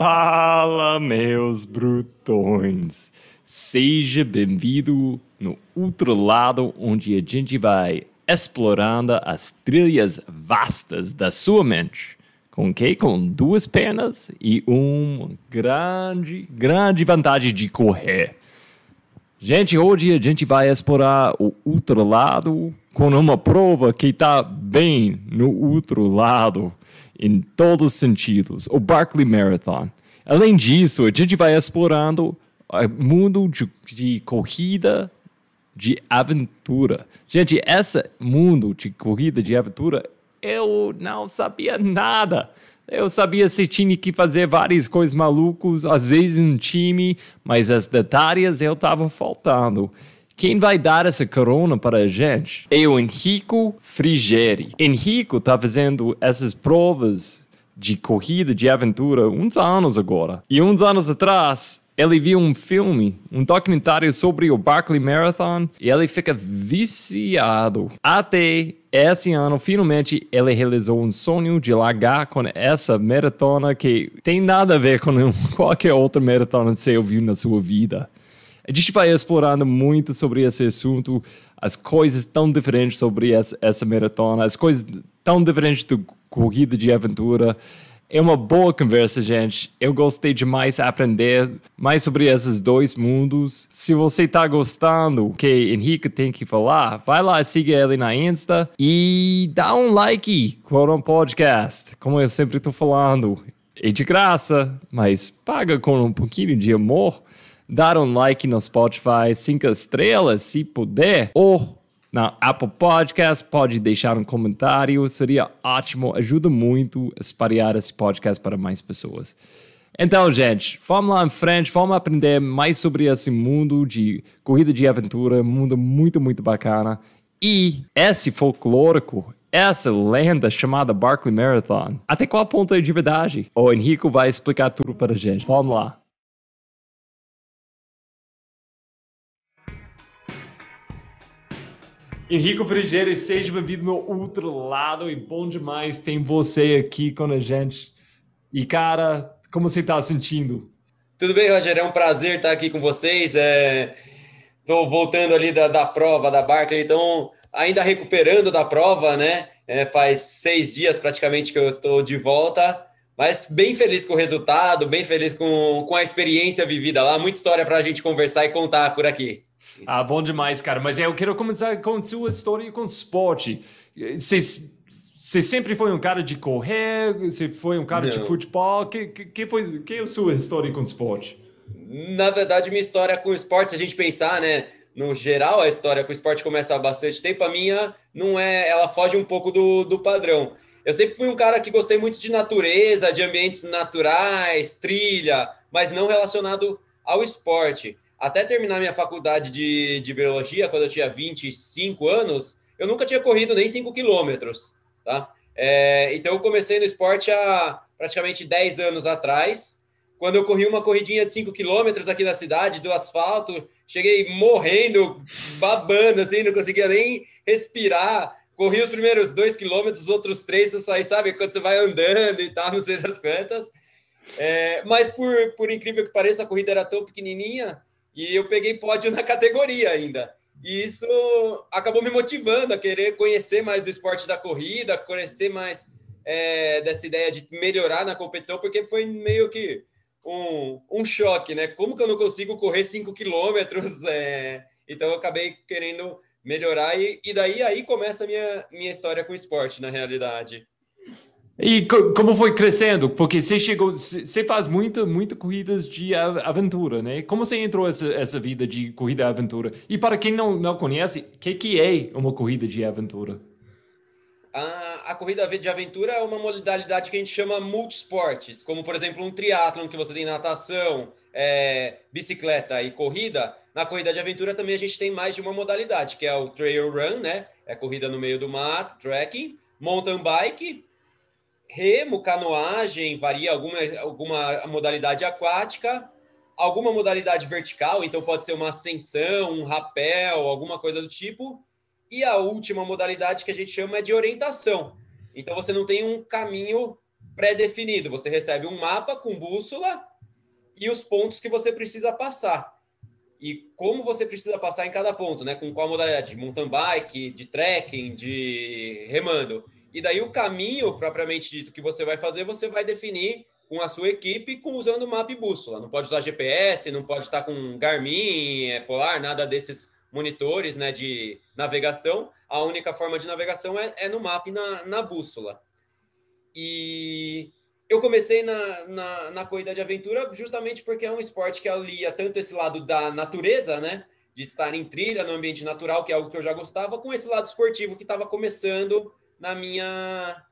Fala, meus brutões! Seja bem-vindo no outro lado, onde a gente vai explorando as trilhas vastas da sua mente. Com que? Com duas pernas e uma grande, grande vantagem de correr. Gente, hoje a gente vai explorar o outro lado com uma prova que está bem no outro lado em todos os sentidos, o Barclay Marathon. Além disso, a gente vai explorando o eh, mundo de, de corrida de aventura. Gente, esse mundo de corrida de aventura eu não sabia nada. Eu sabia se tinha que fazer várias coisas malucas, às vezes um time, mas as detalhes eu estava faltando. Quem vai dar essa corona para a gente é o Enrico Frigeri. Enrico está fazendo essas provas de corrida, de aventura, uns anos agora. E uns anos atrás, ele viu um filme, um documentário sobre o Barkley Marathon e ele fica viciado. Até esse ano, finalmente, ele realizou um sonho de largar com essa maratona que tem nada a ver com qualquer outra maratona que você ouviu na sua vida. A gente vai explorando muito sobre esse assunto, as coisas tão diferentes sobre essa, essa maratona, as coisas tão diferentes do corrida de aventura. É uma boa conversa, gente. Eu gostei demais aprender mais sobre esses dois mundos. Se você está gostando que Henrique tem que falar, vai lá, siga ele na Insta e dá um like para um podcast. Como eu sempre estou falando, é de graça, mas paga com um pouquinho de amor dar um like no Spotify, cinco estrelas se puder, ou na Apple Podcast, pode deixar um comentário, seria ótimo, ajuda muito a espalhar esse podcast para mais pessoas. Então, gente, vamos lá em frente, vamos aprender mais sobre esse mundo de corrida de aventura, mundo muito, muito bacana. E esse folclórico, essa lenda chamada Barkley Marathon, até qual ponto é de verdade? O Henrico vai explicar tudo para a gente. Vamos lá. Henrico Frigeiro, seja bem-vindo no outro lado e bom demais ter você aqui com a gente. E cara, como você está sentindo? Tudo bem, Roger. é um prazer estar aqui com vocês. Estou é... voltando ali da, da prova da barca, então ainda recuperando da prova, né? É, faz seis dias praticamente que eu estou de volta, mas bem feliz com o resultado, bem feliz com, com a experiência vivida lá. Muita história para a gente conversar e contar por aqui. Ah, bom demais, cara. Mas é, eu quero começar com sua história com esporte. você sempre foi um cara de correr? Você foi um cara Não. de futebol? Que, que, que, foi que é a sua história com esporte? Na verdade, minha história com esporte, se a gente pensar, né, no geral, a história com esporte começa há bastante tempo. A minha não é, ela foge um pouco do, do padrão. Eu sempre fui um cara que gostei muito de natureza, de ambientes naturais, trilha, mas não relacionado ao esporte até terminar minha faculdade de, de biologia, quando eu tinha 25 anos, eu nunca tinha corrido nem 5 quilômetros, tá? É, então, eu comecei no esporte há praticamente 10 anos atrás, quando eu corri uma corridinha de 5 quilômetros aqui na cidade, do asfalto, cheguei morrendo, babando, assim, não conseguia nem respirar, corri os primeiros dois quilômetros, os outros três eu sai, sabe, quando você vai andando e tal, não sei das quantas. É, mas por, por incrível que pareça, a corrida era tão pequenininha e eu peguei pódio na categoria ainda. E isso acabou me motivando a querer conhecer mais do esporte da corrida, conhecer mais é, dessa ideia de melhorar na competição, porque foi meio que um, um choque, né? Como que eu não consigo correr 5 quilômetros? É... Então eu acabei querendo melhorar e, e daí aí começa a minha, minha história com o esporte, na realidade. E co como foi crescendo? Porque você chegou, você faz muita, muita corridas de aventura, né? Como você entrou essa, essa vida de corrida aventura? E para quem não, não conhece, o que, que é uma corrida de aventura? A, a, corrida de aventura é uma modalidade que a gente chama multisportes, como por exemplo um triatlon que você tem natação, é, bicicleta e corrida. Na corrida de aventura também a gente tem mais de uma modalidade, que é o trail run, né? É corrida no meio do mato, trekking, mountain bike remo, canoagem, varia alguma, alguma modalidade aquática, alguma modalidade vertical, então pode ser uma ascensão, um rapel, alguma coisa do tipo. E a última modalidade que a gente chama é de orientação. Então você não tem um caminho pré-definido, você recebe um mapa com bússola e os pontos que você precisa passar. E como você precisa passar em cada ponto, né? Com qual modalidade? De mountain bike, de trekking, de remando. E daí o caminho propriamente dito que você vai fazer, você vai definir com a sua equipe com, usando mapa e bússola. Não pode usar GPS, não pode estar com Garmin, eh, Polar, nada desses monitores né, de navegação. A única forma de navegação é, é no mapa e na, na bússola. E eu comecei na, na, na, corrida de aventura justamente porque é um esporte que alia tanto esse lado da natureza, né? De estar em trilha, no ambiente natural, que é algo que eu já gostava, com esse lado esportivo que estava começando na minha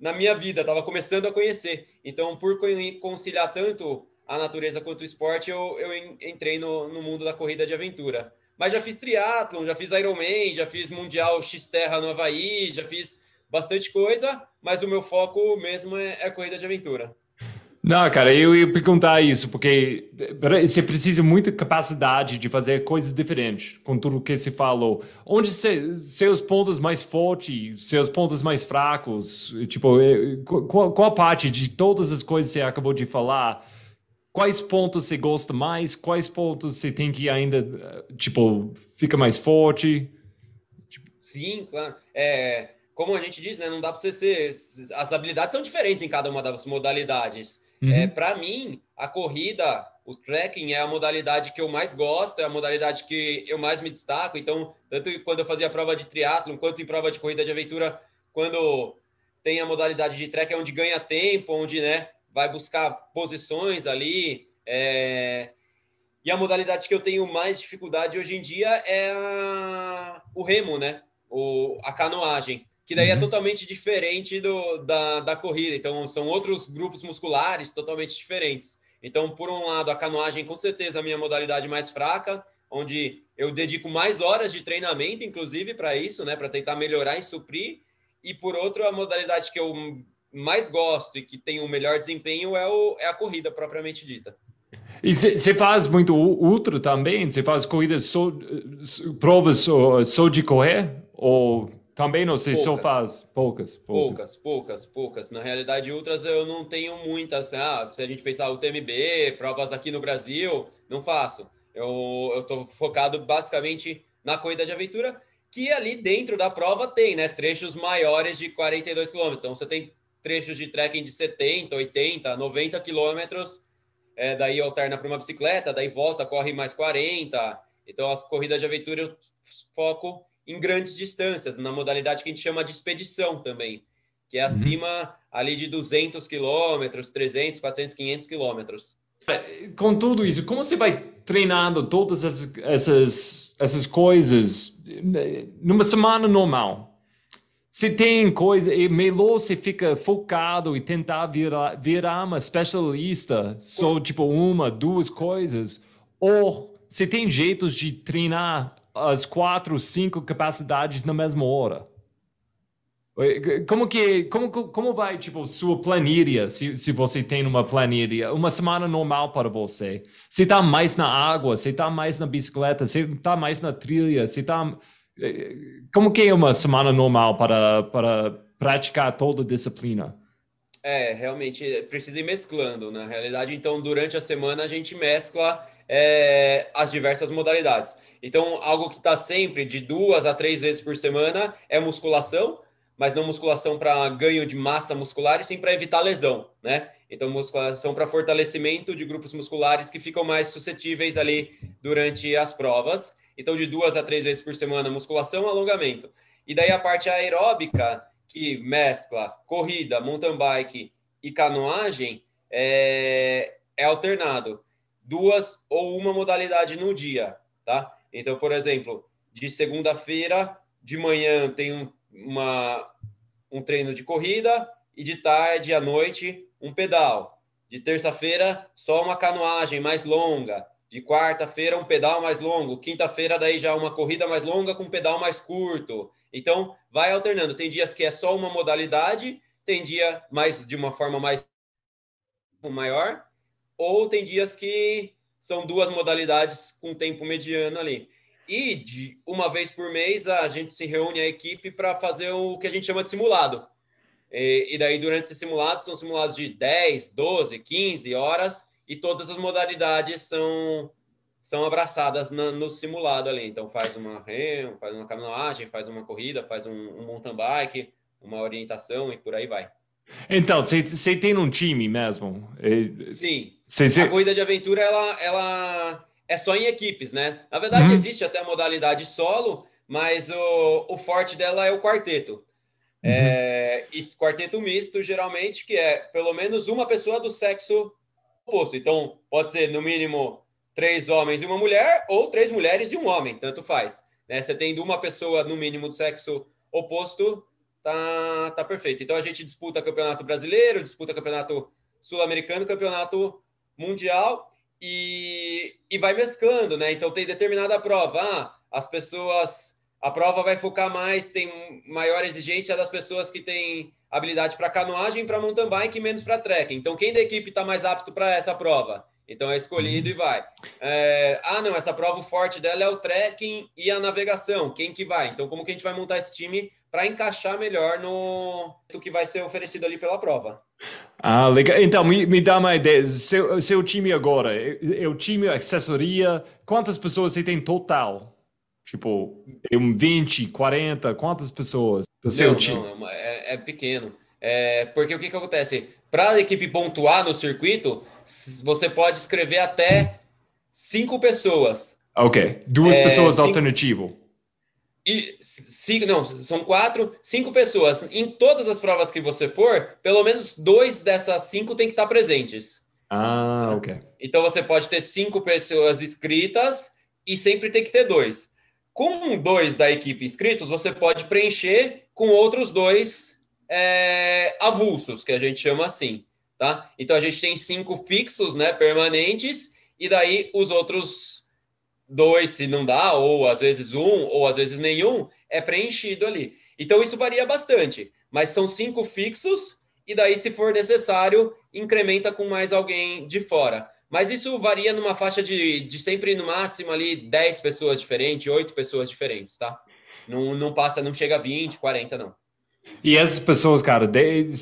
na minha vida, estava começando a conhecer. Então, por conciliar tanto a natureza quanto o esporte, eu, eu entrei no, no mundo da corrida de aventura. Mas já fiz triatlon, já fiz Ironman, já fiz Mundial X-Terra no Havaí, já fiz bastante coisa, mas o meu foco mesmo é, é corrida de aventura. Não, cara, eu ia perguntar isso, porque você precisa de muita capacidade de fazer coisas diferentes com tudo que se falou. Onde se, seus pontos mais fortes, seus pontos mais fracos, tipo, eh, qual, qual parte de todas as coisas que você acabou de falar, quais pontos você gosta mais, quais pontos você tem que ainda, eh, tipo, fica mais forte? Tipo, Sim, claro. É, como a gente diz, né, não dá para você ser. As habilidades são diferentes em cada uma das modalidades. Uhum. É, para mim, a corrida, o trekking é a modalidade que eu mais gosto, é a modalidade que eu mais me destaco. Então, tanto quando eu fazia prova de triatlon, quanto em prova de corrida de aventura, quando tem a modalidade de trek, é onde ganha tempo, onde né, vai buscar posições ali. É... E a modalidade que eu tenho mais dificuldade hoje em dia é a... o remo, né? O... A canoagem que daí é uhum. é totalmente diferente do, da, da corrida. Então, são outros grupos musculares totalmente diferentes. Então, por um lado, a canoagem, com certeza, é a minha modalidade mais fraca, onde eu dedico mais horas de treinamento, inclusive, para isso, né, para tentar melhorar e suprir. E por outro, a modalidade que eu mais gosto e que tem o melhor desempenho é, o, é a corrida propriamente dita. E você faz muito ultra também? Você faz corridas só, eh, provas só de correr? Ou também não sei se eu faço. Poucas, poucas. Poucas, poucas, poucas. Na realidade, outras eu não tenho muitas. Assim, ah, se a gente pensar o TMB, provas aqui no Brasil, não faço. Eu estou focado basicamente na corrida de aventura, que ali dentro da prova tem, né? Trechos maiores de 42 km Então você tem trechos de trekking de 70, 80, 90 quilômetros. É, daí alterna para uma bicicleta, daí volta, corre mais 40. Então as corridas de aventura eu foco em grandes distâncias, na modalidade que a gente chama de expedição também, que é uhum. acima ali de 200 quilômetros, 300, 400, 500 quilômetros. É, com tudo isso, como você vai treinando todas essas, essas coisas né, numa semana normal? Se tem coisa, é melhor você fica focado e tentar virar, virar uma especialista só tipo uma, duas coisas, ou você tem jeitos de treinar as quatro, cinco capacidades na mesma hora? Como que como, como vai tipo sua planilha se, se você tem uma planilha uma semana normal para você se está mais na água se está mais na bicicleta se está mais na trilha se está eh, como que é uma semana normal para para praticar toda a disciplina é realmente precisa ir mesclando na realidade então durante a semana a gente mescla é, as diversas modalidades então, algo que está sempre de duas a três vezes por semana é musculação, mas não musculação para ganho de massa muscular, e sim para evitar lesão, né? Então, musculação para fortalecimento de grupos musculares que ficam mais suscetíveis ali durante as provas. Então, de duas a três vezes por semana, musculação, alongamento. E daí a parte aeróbica, que mescla corrida, mountain bike e canoagem, é, é alternado. Duas ou uma modalidade no dia, tá? Então, por exemplo, de segunda-feira de manhã tem um, uma, um treino de corrida e de tarde à noite um pedal. De terça-feira só uma canoagem mais longa. De quarta-feira um pedal mais longo. Quinta-feira daí já uma corrida mais longa com um pedal mais curto. Então vai alternando. Tem dias que é só uma modalidade, tem dia mais de uma forma mais maior, ou tem dias que são duas modalidades com tempo mediano ali. E de uma vez por mês a gente se reúne a equipe para fazer o que a gente chama de simulado. E, e daí, durante esse simulado, são simulados de 10, 12, 15 horas, e todas as modalidades são, são abraçadas na, no simulado ali. Então, faz uma rem, faz uma canoagem, faz uma corrida, faz um, um mountain bike, uma orientação e por aí vai. Então, você tem num time mesmo? É, Sim. Cê, cê... A corrida de aventura, ela, ela é só em equipes, né? Na verdade, hum. existe até a modalidade solo, mas o, o forte dela é o quarteto. Uhum. É, esse quarteto misto, geralmente, que é pelo menos uma pessoa do sexo oposto. Então, pode ser, no mínimo, três homens e uma mulher, ou três mulheres e um homem, tanto faz. Né? Você tendo uma pessoa, no mínimo, do sexo oposto tá, tá perfeito. Então a gente disputa campeonato brasileiro, disputa campeonato sul-americano, campeonato mundial e, e vai mesclando, né? Então tem determinada prova. Ah, as pessoas. A prova vai focar mais, tem maior exigência das pessoas que têm habilidade para canoagem, para mountain bike e menos para trekking. Então, quem da equipe está mais apto para essa prova? Então é escolhido e vai. É, ah, não, essa prova forte dela é o trekking e a navegação. Quem que vai? Então, como que a gente vai montar esse time para encaixar melhor no do que vai ser oferecido ali pela prova. Ah, legal. Então, me, me dá uma ideia. Seu, seu time agora, é, é o time, assessoria, quantas pessoas você tem total? Tipo, é um 20, 40, quantas pessoas do seu não, time? Não, é, é, é pequeno. É, porque o que, que acontece? Para a equipe pontuar no circuito, você pode escrever até cinco pessoas. Ok, duas é, pessoas cinco... alternativo. E cinco, não, são quatro, cinco pessoas. Em todas as provas que você for, pelo menos dois dessas cinco tem que estar presentes. Ah, ok. Então você pode ter cinco pessoas inscritas e sempre tem que ter dois. Com dois da equipe inscritos, você pode preencher com outros dois é, avulsos, que a gente chama assim, tá? Então a gente tem cinco fixos, né, permanentes, e daí os outros dois, se não dá, ou às vezes um, ou às vezes nenhum, é preenchido ali. Então isso varia bastante, mas são cinco fixos, e daí, se for necessário, incrementa com mais alguém de fora. Mas isso varia numa faixa de, de sempre no máximo ali 10 pessoas diferentes, 8 pessoas diferentes, tá? Não, não passa, não chega a 20, 40, não. E essas pessoas, cara, deve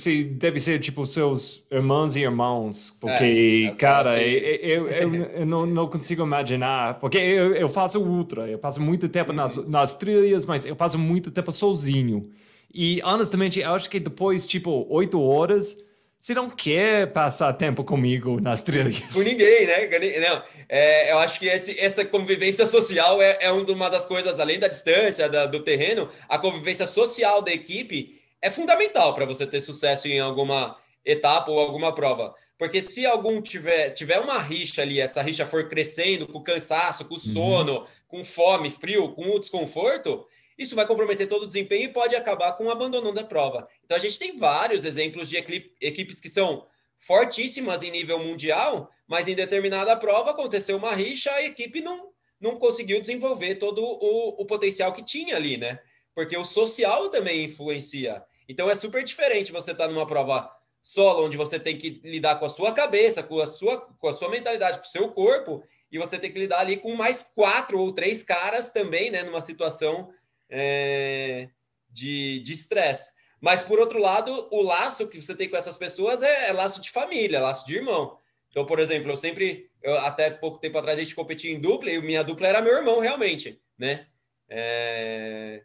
ser tipo seus irmãos e irmãos, porque, é, é cara, assim. eu, eu, eu, eu, não, não consigo imaginar, porque eu, eu faço ultra, eu passo muito tempo nas, uhum. nas trilhas, mas eu passo muito tempo sozinho. E, honestamente, eu acho que depois, tipo, oito horas, você não quer passar tempo comigo nas trilhas. Com ninguém, né? Não, é, eu acho que esse, essa convivência social é, é, uma das coisas, além da distância, da, do terreno, a convivência social da equipe é fundamental para você ter sucesso em alguma etapa ou alguma prova. Porque se algum tiver, tiver uma rixa ali, essa rixa for crescendo com cansaço, com uhum. sono, uhum. com fome, frio, com o desconforto, isso vai comprometer todo o desempenho e pode acabar com o abandono da prova. Então a gente tem vários exemplos de equipes que são fortíssimas em nível mundial, mas em determinada prova aconteceu uma rixa, a equipe não, não conseguiu desenvolver todo o, o potencial que tinha ali, né? Porque o social também influencia. Então é super diferente você estar tá numa prova solo, onde você tem que lidar com a sua cabeça, com a sua, com a sua mentalidade, com o seu corpo, e você tem que lidar ali com mais quatro ou três caras também, né? Numa situação é, de estresse. Mas, por outro lado, o laço que você tem com essas pessoas é, é laço de família, laço de irmão. Então, por exemplo, eu sempre, eu, até pouco tempo atrás, a gente competia em dupla e minha dupla era meu irmão, realmente, né? É...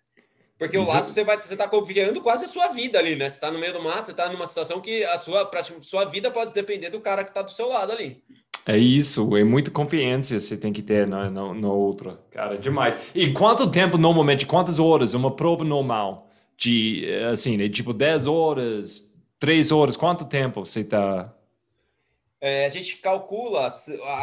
Porque o laço você vai, você tá confiando quase a sua vida ali, né? Você tá no meio do mato, você tá numa situação que a sua, sua vida pode depender do cara que tá do seu lado ali. É isso, é muita confiança você tem que ter na, na, outra. Cara, demais. E quanto tempo, normalmente, quantas horas uma prova normal? De, eh, assim, né, tipo 10 horas, 3 horas, quanto tempo você está? É, a gente calcula,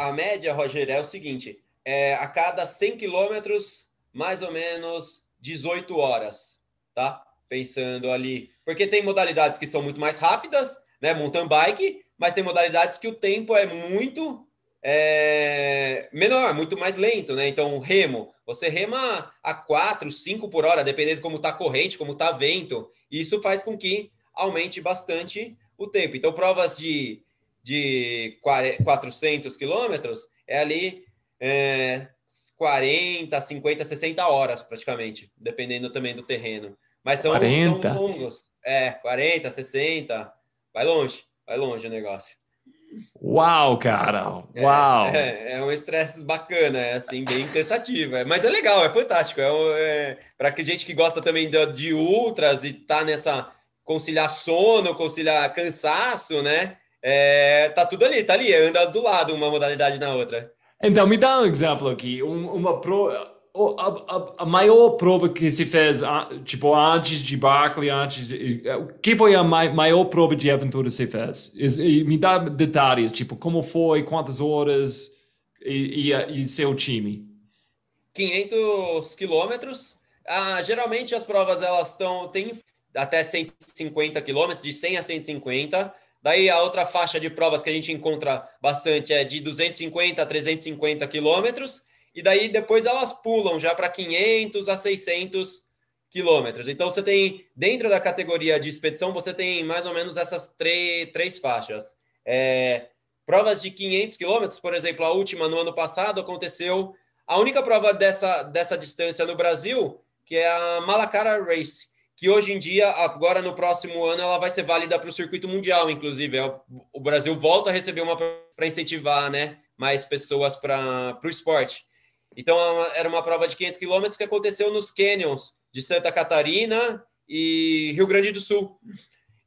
a média, Roger, é o seguinte, é, a cada 100 quilômetros, mais ou menos 18 horas, tá? Pensando ali, porque tem modalidades que são muito mais rápidas, né, mountain bike, mas tem modalidades que o tempo é muito é, menor, muito mais lento, né? Então, remo, você rema a 4, 5 por hora, dependendo de como está a corrente, como tá vento, e isso faz com que aumente bastante o tempo. Então, provas de, de 400 quilômetros é ali é, 40, 50, 60 horas praticamente, dependendo também do terreno. Mas são, são longos. É, 40, 60, vai longe. Vai longe o negócio. Uau, cara! É, Uau! É, é, é um estresse bacana, é assim, bem cansativo. É, mas é legal, é fantástico. É, é Para gente que gosta também de, de ultras e tá nessa conciliar sono, conciliar cansaço, né? tá tudo ali, tá ali, anda do lado uma modalidade na outra. Então, me dá um exemplo aqui. Um, uma pro a, a, a, maior prova que se fez, tipo, antes de Barclay, antes de... É, que foi a maior prova de aventura que se fez? E, e me dá detalhes, tipo, como foi, quantas horas e, e, e seu time? 500 quilômetros. Ah, geralmente as provas, elas estão... Tem até 150 quilômetros, de 100 a 150 Daí a outra faixa de provas que a gente encontra bastante é de 250 a 350 quilômetros e daí depois elas pulam já para 500 a 600 quilômetros. Então você tem, dentro da categoria de expedição, você tem mais ou menos essas três, três faixas. É, provas de 500 quilômetros, por exemplo, a última no ano passado aconteceu, a única prova dessa, dessa distância no Brasil, que é a Malacara Race, que hoje em dia, agora no próximo ano, ela vai ser válida para o circuito mundial, inclusive. É o Brasil volta a receber uma para incentivar né, mais pessoas para o esporte. Então é era uma prova de 500 quilômetros que aconteceu nos canyons de Santa Catarina e Rio Grande do Sul.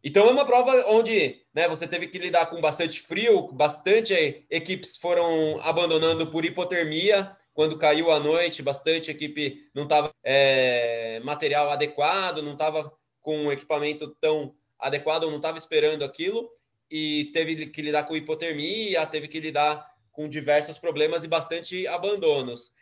Então é uma prova onde né, você teve que lidar com bastante frio, bastante eh, equipes foram abandonando por hipotermia quando caiu a noite, bastante equipe não estava é, eh, material adequado, não estava com um equipamento tão adequado, não estava esperando aquilo e teve que lidar com hipotermia, teve que lidar com diversos problemas e bastante abandonos.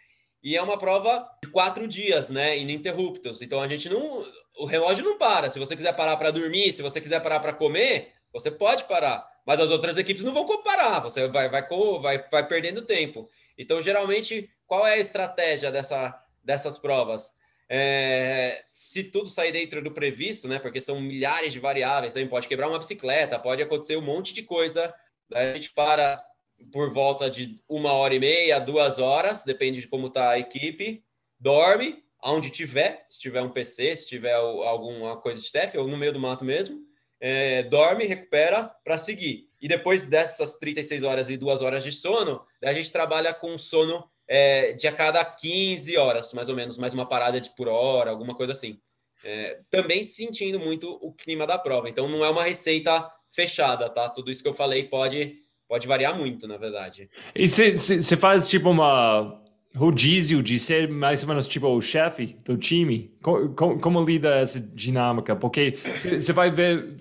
E é uma prova de quatro dias, né? Ininterruptos. Então a gente não. O relógio não para. Se você quiser parar para dormir, se você quiser parar para comer, você pode parar. Mas as outras equipes não vão comparar. Você vai, vai, vai, vai perdendo tempo. Então, geralmente, qual é a estratégia dessa, dessas provas? É, se tudo sair dentro do previsto, né? Porque são milhares de variáveis, Aí pode quebrar uma bicicleta, pode acontecer um monte de coisa. Daí né, a gente para por volta de uma hora e meia, duas horas, depende de como está a equipe, dorme aonde tiver, se tiver um PC, se tiver alguma coisa de staff, ou no meio do mato mesmo, é, dorme, recupera para seguir. E depois dessas 36 horas e duas horas de sono, a gente trabalha com sono é, de a cada 15 horas, mais ou menos, mais uma parada de por hora, alguma coisa assim. É, também sentindo muito o clima da prova. Então não é uma receita fechada, tá? Tudo isso que eu falei pode Pode variar muito, na verdade. E você faz tipo uma rodízio de ser mais ou menos tipo o chefe do time? Como, como, como lida essa dinâmica? Porque você vai ver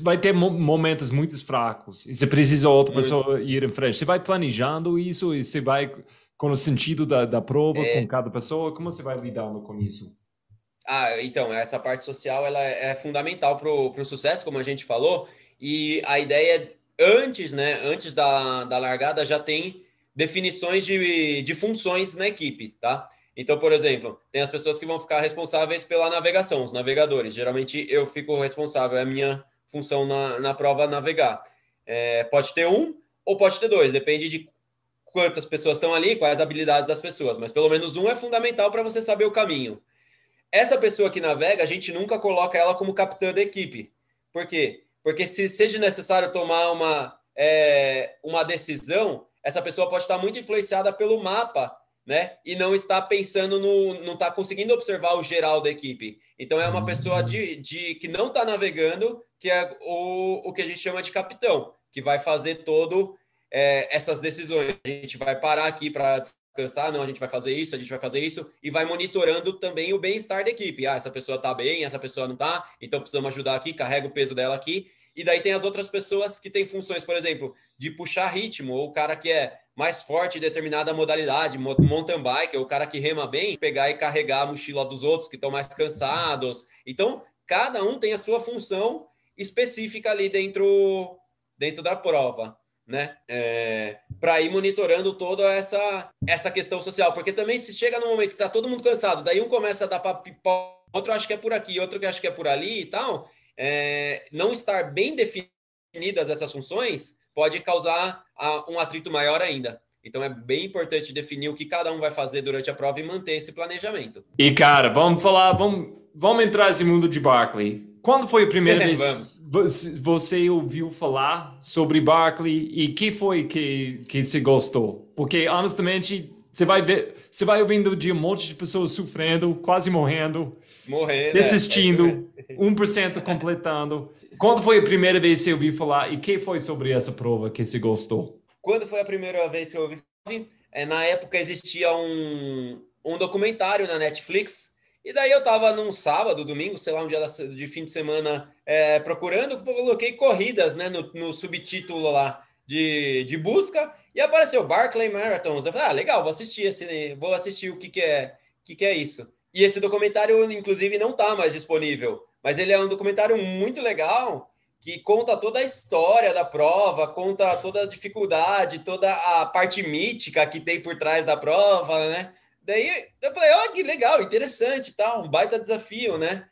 vai ter momentos muito fracos e você precisa outra pessoa ir em frente. Você vai planejando isso e você vai com o sentido da, da prova é... com cada pessoa. Como você vai lidando com isso? Ah, então essa parte social ela é fundamental para o sucesso, como a gente falou. E a ideia antes, né, antes da, da largada, já tem definições de, de funções na equipe, tá? Então, por exemplo, tem as pessoas que vão ficar responsáveis pela navegação, os navegadores. Geralmente eu fico responsável, é a minha função na, na prova navegar. É, pode ter um ou pode ter dois, depende de quantas pessoas estão ali, quais habilidades das pessoas, mas pelo menos um é fundamental para você saber o caminho. Essa pessoa que navega, a gente nunca coloca ela como capitã da equipe, porque porque se seja necessário tomar uma, é, uma decisão, essa pessoa pode estar muito influenciada pelo mapa, né? E não está pensando no. não está conseguindo observar o geral da equipe. Então é uma pessoa de, de que não está navegando, que é o, o que a gente chama de capitão, que vai fazer todo é, essas decisões. A gente vai parar aqui para descansar, não, a gente vai fazer isso, a gente vai fazer isso, e vai monitorando também o bem-estar da equipe. Ah, essa pessoa está bem, essa pessoa não está então precisamos ajudar aqui, carrega o peso dela aqui, e daí tem as outras pessoas que têm funções, por exemplo, de puxar ritmo, ou o cara que é mais forte em determinada modalidade, mountain bike, ou o cara que rema bem, pegar e carregar a mochila dos outros que estão mais cansados. Então, cada um tem a sua função específica ali dentro, dentro da prova, né? É, para ir monitorando toda essa, essa questão social. Porque também se chega no momento que está todo mundo cansado, daí um começa a dar papo, outro acha que é por aqui, outro que acha que é por ali e tal, é, não estar bem definidas essas funções pode causar a, ah, um atrito maior ainda. Então é bem importante definir o que cada um vai fazer durante a prova e manter esse planejamento. E cara, vamos falar, vamos, vamos entrar nesse mundo de Barclay. Quando foi a primeira vez que você ouviu falar sobre Barclay e que foi que, que você gostou? Porque honestamente você vai ver, você vai ouvindo de um monte de pessoas sofrendo, quase morrendo, morrendo, é, desistindo, é, 1% completando. Quando foi a primeira vez que você ouviu falar e que foi sobre essa prova que você gostou? Quando foi a primeira vez que eu ouvi? Assim, é, na época existia um, um documentário na Netflix e daí eu tava num sábado, domingo, sei lá, um dia de fim de semana, é, procurando, coloquei corridas, né, no, no subtítulo lá de, de busca e apareceu Barclay Marathons. Eu falei, ah, legal, vou assistir esse, vou assistir o que, que é, que, que é isso. E esse documentário, inclusive, não está mais disponível, mas ele é um documentário muito legal que conta toda a história da prova, conta toda a dificuldade, toda a parte mítica que tem por trás da prova, né? Daí eu falei, ó, oh, que legal, interessante, tal, tá? um baita desafio, né?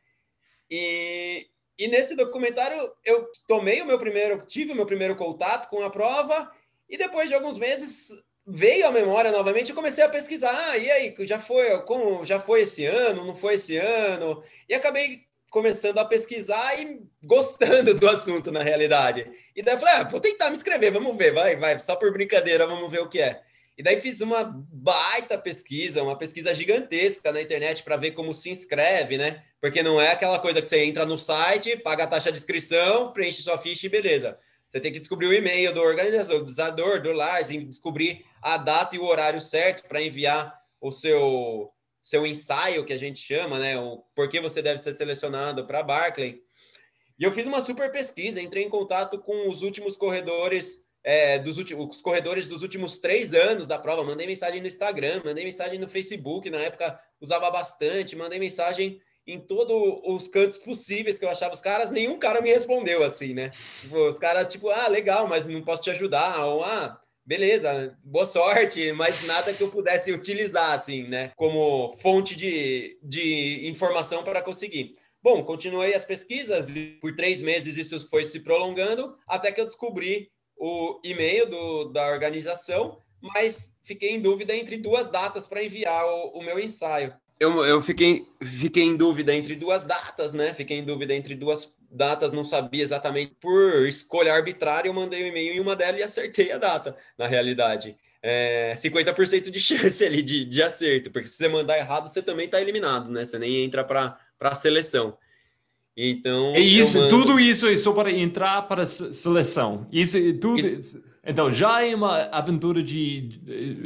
E, e nesse documentário eu tomei o meu primeiro, tive o meu primeiro contato com a prova e depois de alguns meses veio à memória novamente e comecei a pesquisar, ah, e aí, já foi, como já foi esse ano, não foi esse ano? E acabei começando a pesquisar e gostando do assunto na realidade. E daí eu falei, ah, vou tentar me inscrever, vamos ver, vai, vai, só por brincadeira, vamos ver o que é. E daí fiz uma baita pesquisa, uma pesquisa gigantesca na internet para ver como se inscreve, né? Porque não é aquela coisa que você entra no site, paga a taxa de inscrição, preenche sua ficha e beleza. Você tem que descobrir o e-mail do organizador, do Larsen, descobrir a data e o horário certo para enviar o seu seu ensaio, que a gente chama, né? O porquê você deve ser selecionado para Barclay. E eu fiz uma super pesquisa, entrei em contato com os últimos corredores é, dos últimos corredores dos últimos três anos da prova. Mandei mensagem no Instagram, mandei mensagem no Facebook, na época usava bastante, mandei mensagem em todos os cantos possíveis que eu achava os caras, nenhum cara me respondeu assim, né? Tipo, os caras, tipo, ah, legal, mas não posso te ajudar, ou ah, beleza, boa sorte, mas nada que eu pudesse utilizar, assim, né? Como fonte de, de informação para conseguir. Bom, continuei as pesquisas e por três meses isso foi se prolongando até que eu descobri o e-mail do, da organização, mas fiquei em dúvida entre duas datas para enviar o, o meu ensaio eu, eu fiquei, fiquei em dúvida entre duas datas, né? Fiquei em dúvida entre duas datas, não sabia exatamente por escolha arbitrária. Eu mandei o um e-mail em uma delas e acertei a data, na realidade. É, 50% de chance ali de, de acerto, porque se você mandar errado, você também está eliminado, né? Você nem entra para a seleção. Então. É isso, mando... tudo isso é só para entrar para a seleção. Isso, tudo. Isso então, já é uma aventura de.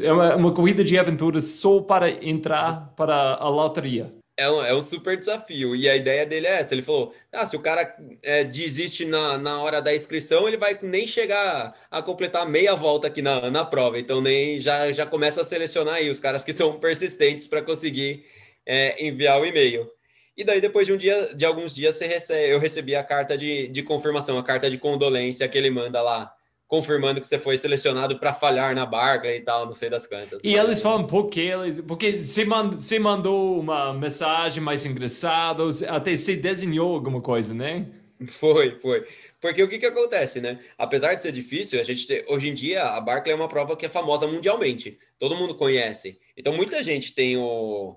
É uma, uma corrida de aventuras só para entrar para a loteria. É um, é um, super desafio. E a ideia dele é essa: ele falou, ah, se o cara é, desiste na, na hora da inscrição, ele vai nem chegar a completar meia volta aqui na, na prova. Então, nem já, já começa a selecionar aí os caras que são persistentes para conseguir é, enviar o e-mail. E daí, depois de um dia, de alguns dias, recebe, eu recebi a carta de, de confirmação, a carta de condolência que ele manda lá confirmando que você foi selecionado para falhar na barca e tal, não sei das quantas. E eles falam por que eles, porque você mandou, você mandou uma mensagem mais engraçada, até você desenhou alguma coisa, né? Foi, foi. Porque o que, que acontece, né? Apesar de ser difícil, a gente hoje em dia a Barclay é uma prova que é famosa mundialmente. Todo mundo conhece. Então muita gente tem o,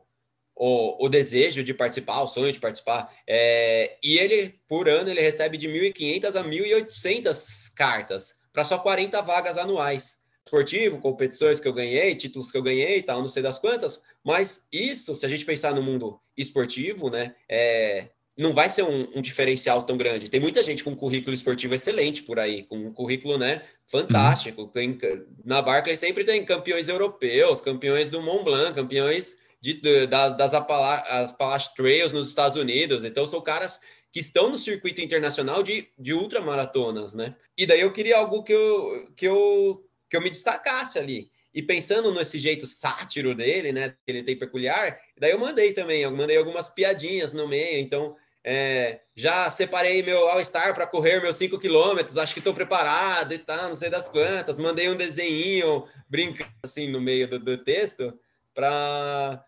o, o desejo de participar, o sonho de participar. É, e ele, por ano, ele recebe de 1.500 a 1.800 cartas para só 40 vagas anuais. Esportivo, competições que eu ganhei, títulos que eu ganhei e tal, não sei das quantas, mas isso, se a gente pensar no mundo esportivo, né, é, não vai ser um, um, diferencial tão grande. Tem muita gente com currículo esportivo excelente por aí, com um currículo, né, fantástico. Uhum. Tem, na Barclays sempre tem campeões europeus, campeões do Mont Blanc, campeões de, da, das Appalachian Trails nos Estados Unidos. Então, são caras que estão no circuito internacional de, de ultramaratonas, né? E daí eu queria algo que eu, que, eu, que eu me destacasse ali. E pensando nesse jeito sátiro dele, né? Que ele tem peculiar, daí eu mandei também, eu mandei algumas piadinhas no meio, então é, já separei meu All-Star para correr meus 5 quilômetros, acho que estou preparado e tal, não sei das quantas. Mandei um desenho brincando assim no meio do, do texto para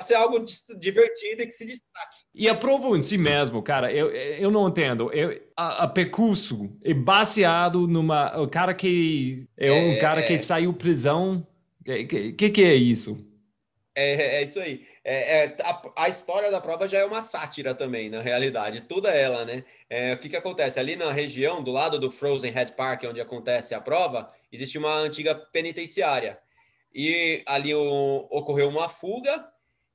ser algo divertido e que se destaque. E a prova em si mesmo, cara, eu, eu não entendo. Eu, a, a percurso é baseado numa. O cara que. É um é, cara é. que saiu prisão. O é, que, que, que, é isso? É, é, é isso aí. É, a, a, história da prova já é uma sátira também, na realidade, toda ela, né? o que, que acontece? Ali na região, do lado do Frozen Head Park, onde acontece a prova, existe uma antiga penitenciária. E ali o, ocorreu uma fuga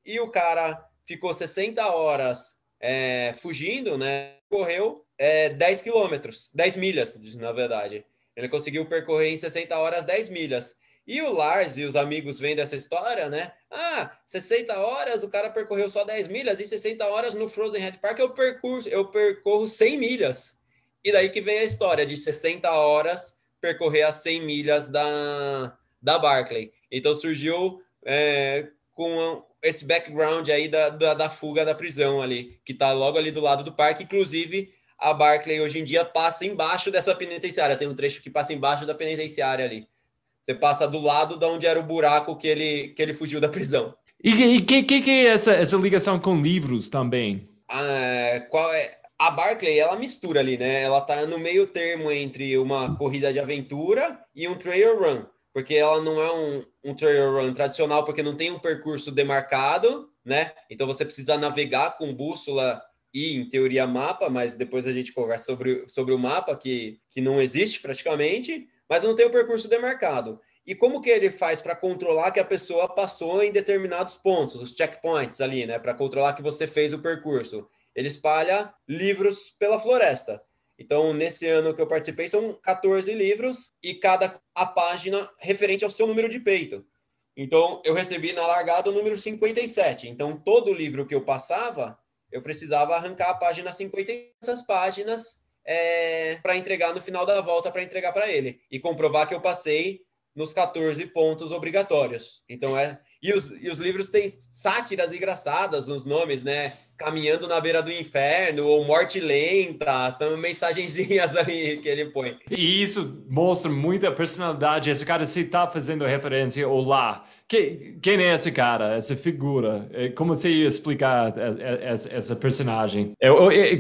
e o cara ficou 60 horas é, fugindo, né? Correu é, 10 quilômetros, 10 milhas, na verdade. Ele conseguiu percorrer em 60 horas 10 milhas. E o Lars e os amigos vendo essa história, né? Ah, 60 horas, o cara percorreu só 10 milhas, e 60 horas no Frozen Head Park eu, percurso, eu percorro 100 milhas. E daí que vem a história de 60 horas percorrer as 100 milhas da, da Barclay. Então surgiu é, com esse background aí da, da, da fuga da prisão ali, que está logo ali do lado do parque. Inclusive, a Barclay hoje em dia passa embaixo dessa penitenciária. Tem um trecho que passa embaixo da penitenciária ali. Você passa do lado da onde era o buraco que ele, que ele fugiu da prisão. E o que, que, que, é essa, essa ligação com livros também? Ah, é, qual é? A Barclay, ela mistura ali, né? Ela tá no meio termo entre uma corrida de aventura e um trail run porque ela não é um, um trail run tradicional, porque não tem um percurso demarcado, né? Então você precisa navegar com bússola e, em teoria, mapa, mas depois a gente conversa sobre, sobre o mapa, que, que não existe praticamente, mas não tem o um percurso demarcado. E como que ele faz para controlar que a pessoa passou em determinados pontos, os checkpoints ali, né? Para controlar que você fez o percurso. Ele espalha livros pela floresta. Então, nesse ano que eu participei, são 14 livros e cada a página referente ao seu número de peito. Então, eu recebi na largada o número 57. Então, todo livro que eu passava, eu precisava arrancar a página 50 essas páginas é, eh, para entregar no final da volta, para entregar para ele. E comprovar que eu passei nos 14 pontos obrigatórios. Então, é. E os, e os livros têm sátiras engraçadas nos nomes, né? Caminhando na beira do inferno, ou Morte Lenta, são mensagenzinhas ali que ele põe. E isso mostra muita personalidade. Esse cara se está fazendo referência ou lá. Que, quem é esse cara, essa figura? É, como você ia explicar essa, essa personagem?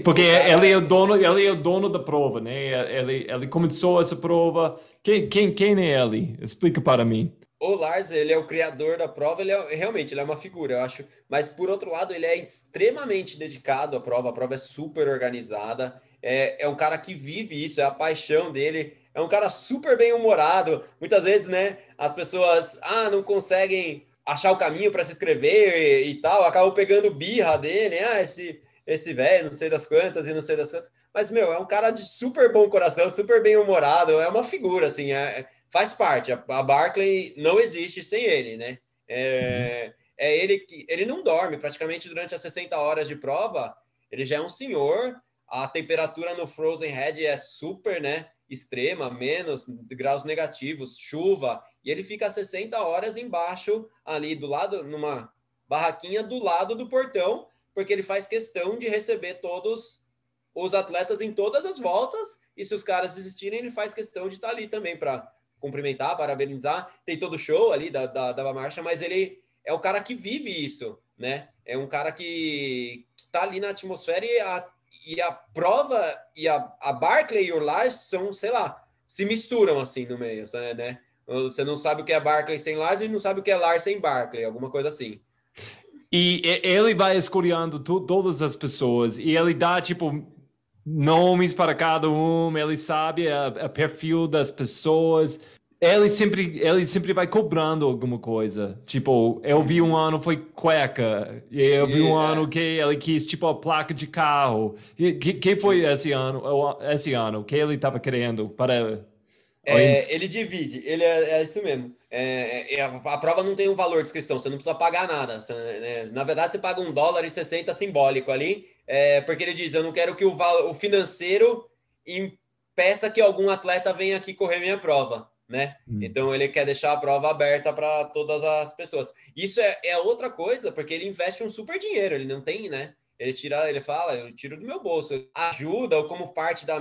Porque ele é o dono, ele é o dono da prova, né? Ele, ele começou essa prova. Quem, quem, quem é ele? Explica para mim o Lars, ele é o criador da prova, ele é, realmente ele é uma figura, eu acho. Mas por outro lado, ele é extremamente dedicado à prova, a prova é super organizada. É, é um cara que vive isso, é a paixão dele. É um cara super bem humorado. Muitas vezes, né, as pessoas ah, não conseguem achar o caminho para se inscrever e, e, tal, acabam pegando birra dele, ah, esse esse velho, não sei das quantas e não sei das quantas. Mas meu, é um cara de super bom coração, super bem humorado, é uma figura assim, é, é faz parte. A, a Barclay não existe sem ele, né? É, uhum. é ele que ele não dorme praticamente durante as 60 horas de prova. Ele já é um senhor. A temperatura no Frozen Head é super, né? Extrema, menos graus negativos, chuva, e ele fica 60 horas embaixo ali do lado, numa barraquinha do lado do portão, porque ele faz questão de receber todos os atletas em todas as voltas. E se os caras desistirem, ele faz questão de estar tá ali também para cumprimentar, parabenizar, tem todo o show ali da, da, da marcha, mas ele é o cara que vive isso, né? É um cara que, que tá ali na atmosfera e a, e a prova e a, a Barclay e o Lars são, sei lá, se misturam assim no meio, né? Você não sabe o que é Barclay sem Lars e não sabe o que é Lars sem Barclay, alguma coisa assim. E ele vai escolhendo todas as pessoas e ele dá, tipo, nomes para cada um, ele sabe o é perfil das pessoas. Ele sempre, ele sempre vai cobrando alguma coisa. Tipo, eu vi um ano foi cueca, e eu vi um yeah. É. ano que ele quis, tipo, a placa de carro. Quem que, foi esse ano, esse ano que ele estava querendo para... É, ele divide, ele é, é isso mesmo. É, é, a prova não tem um valor de inscrição, você não precisa pagar nada. Você, Na verdade, você paga um dólar e 60 simbólico ali, é, porque ele diz: eu não quero que o, o financeiro impeça que algum atleta venha aqui correr minha prova, né? Hum. Então ele quer deixar a prova aberta para todas as pessoas. Isso é, é, outra coisa, porque ele investe um super dinheiro, ele não tem, né? Ele tira, ele fala, eu tiro do meu bolso, ajuda ou como parte da,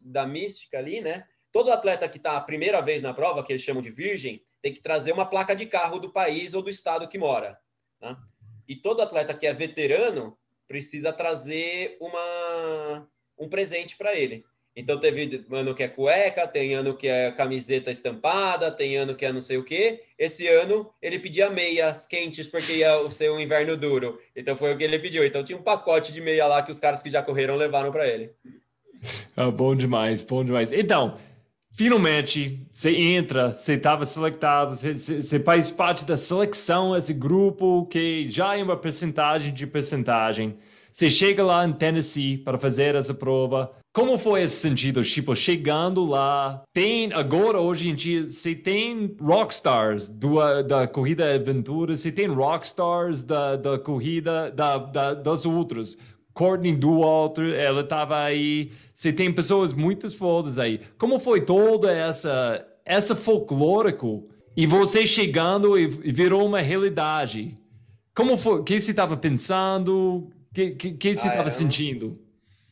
da mística ali, né? Todo atleta que está a primeira vez na prova, que eles chamam de virgem, tem que trazer uma placa de carro do país ou do estado que mora. Né? E todo atleta que é veterano precisa trazer uma, um presente para ele. Então teve ano que é cueca, tem ano que é camiseta estampada, tem ano que é não sei o quê. Esse ano ele pedia meias quentes porque ia ser um inverno duro. Então foi o que ele pediu. Então tinha um pacote de meia lá que os caras que já correram levaram para ele. Ah, bom demais, bom demais. Então, finalmente você entra, você estava selectado, você, você faz parte da seleção, esse grupo que já é uma percentagem de percentagem. Você chega lá em Tennessee para fazer essa prova. Como foi esse sentido? Tipo, chegando lá, tem agora, hoje em dia, você tem rockstars do, da corrida aventura, você tem rockstars da, da corrida da, da, das outras. Courtney do Walter, ela estava aí. Você tem pessoas muitas fodas aí. Como foi toda essa essa folclórico e você chegando e, e virou uma realidade? Como foi? O que você estava pensando? O que, que, que você estava ah, sentindo?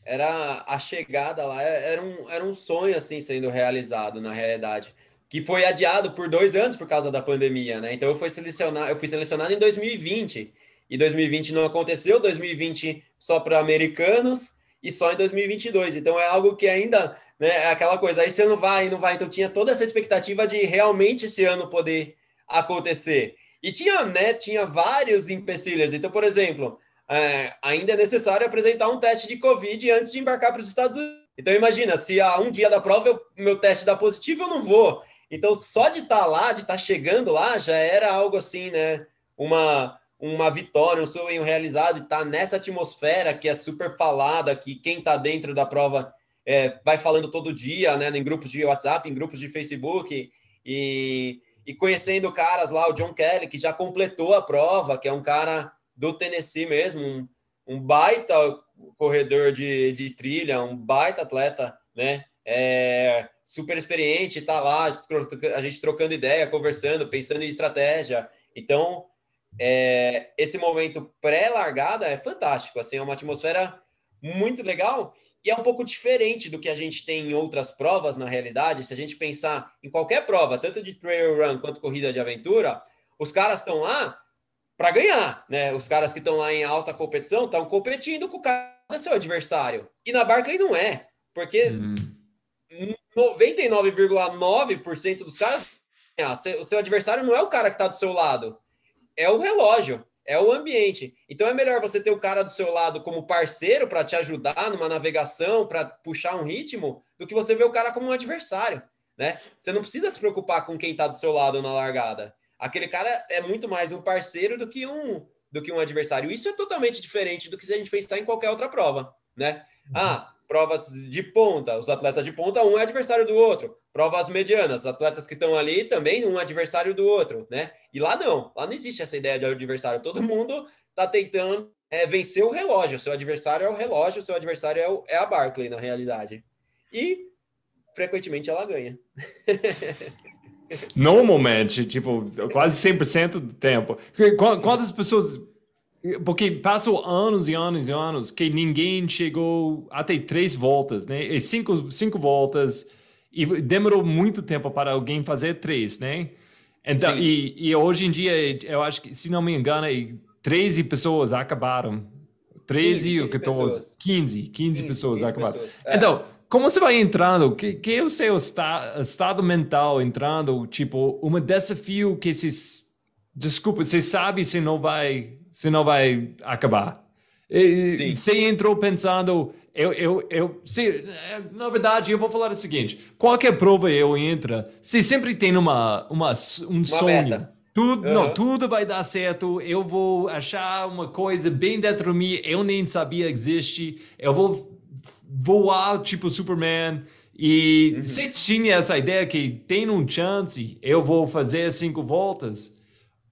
Era a chegada lá, é, era um, era um sonho assim sendo realizado na realidade que foi adiado por dois anos por causa da pandemia, né? Então eu fui selecionado, eu fui selecionado em 2020 e 2020 não aconteceu, 2020 só para americanos e só em 2022. Então é algo que ainda né, é aquela coisa, aí ah, esse ano vai, não vai. Então tinha toda essa expectativa de realmente esse ano poder acontecer. E tinha, né, tinha vários empecilhos. Então, por exemplo, é, ainda é necessário apresentar um teste de Covid antes de embarcar para os Estados Unidos. Então imagina, se há um dia da prova eu, meu teste dá positivo, eu não vou. Então só de estar tá lá, de estar tá chegando lá, já era algo assim, né? Uma, uma vitória, um sonho realizado, e está nessa atmosfera que é super falada, que quem está dentro da prova é, vai falando todo dia, né, em grupos de WhatsApp, em grupos de Facebook, e, e conhecendo caras lá, o John Kelly, que já completou a prova, que é um cara do Tennessee mesmo, um, um baita corredor de, de trilha, um baita atleta, né, é, super experiente, está lá, a gente trocando ideia, conversando, pensando em estratégia, então é, esse momento pré-largada é fantástico, assim, é uma atmosfera muito legal e é um pouco diferente do que a gente tem em outras provas, na realidade. Se a gente pensar em qualquer prova, tanto de trail run quanto corrida de aventura, os caras estão lá para ganhar, né? Os caras que estão lá em alta competição estão competindo com do seu adversário. E na Barclay não é, porque 99,9% uhum. dos caras o seu adversário não é o cara que está do seu lado é o relógio, é o ambiente. Então é melhor você ter o cara do seu lado como parceiro para te ajudar numa navegação, para puxar um ritmo, do que você ver o cara como um adversário, né? Você não precisa se preocupar com quem está do seu lado na largada. Aquele cara é muito mais um parceiro do que um do que um adversário. Isso é totalmente diferente do que se a gente pensar em qualquer outra prova, né? Ah, provas de ponta, os atletas de ponta, um é adversário do outro. Provas medianas, atletas que estão ali também, um é adversário do outro, né? E lá não, lá não existe essa ideia de adversário. Todo mundo tá tentando é, vencer o relógio. O seu adversário é o relógio, o seu adversário é, o, é a Barclay, na realidade. E frequentemente ela ganha. Normalmente, tipo, quase 100% do tempo. Quantas pessoas porque passou anos e anos e anos que ninguém chegou até três voltas, né? E cinco, cinco voltas. E demorou muito tempo para alguém fazer três, né? Então, e, e, hoje em dia, eu acho que, se não me engano, 13 pessoas acabaram. 13 15, ou 14? 15, 15, pessoas 15 acabaram. Pessoas. É. Então, como você vai entrando? Que, que é o seu esta, estado mental entrando? Tipo, um desafio que se. Desculpa, você sabe se não vai senão vai acabar. E, você entrou pensando, eu, eu, eu se, na verdade, eu vou falar o seguinte: qualquer prova eu entra, você sempre tem uma, uma, um uma sonho. Meta. Tudo, uhum. não, tudo vai dar certo. Eu vou achar uma coisa bem dentro de mim, eu nem sabia existe. Eu vou voar tipo Superman. E uhum. você tinha essa ideia que tem um chance, eu vou fazer cinco voltas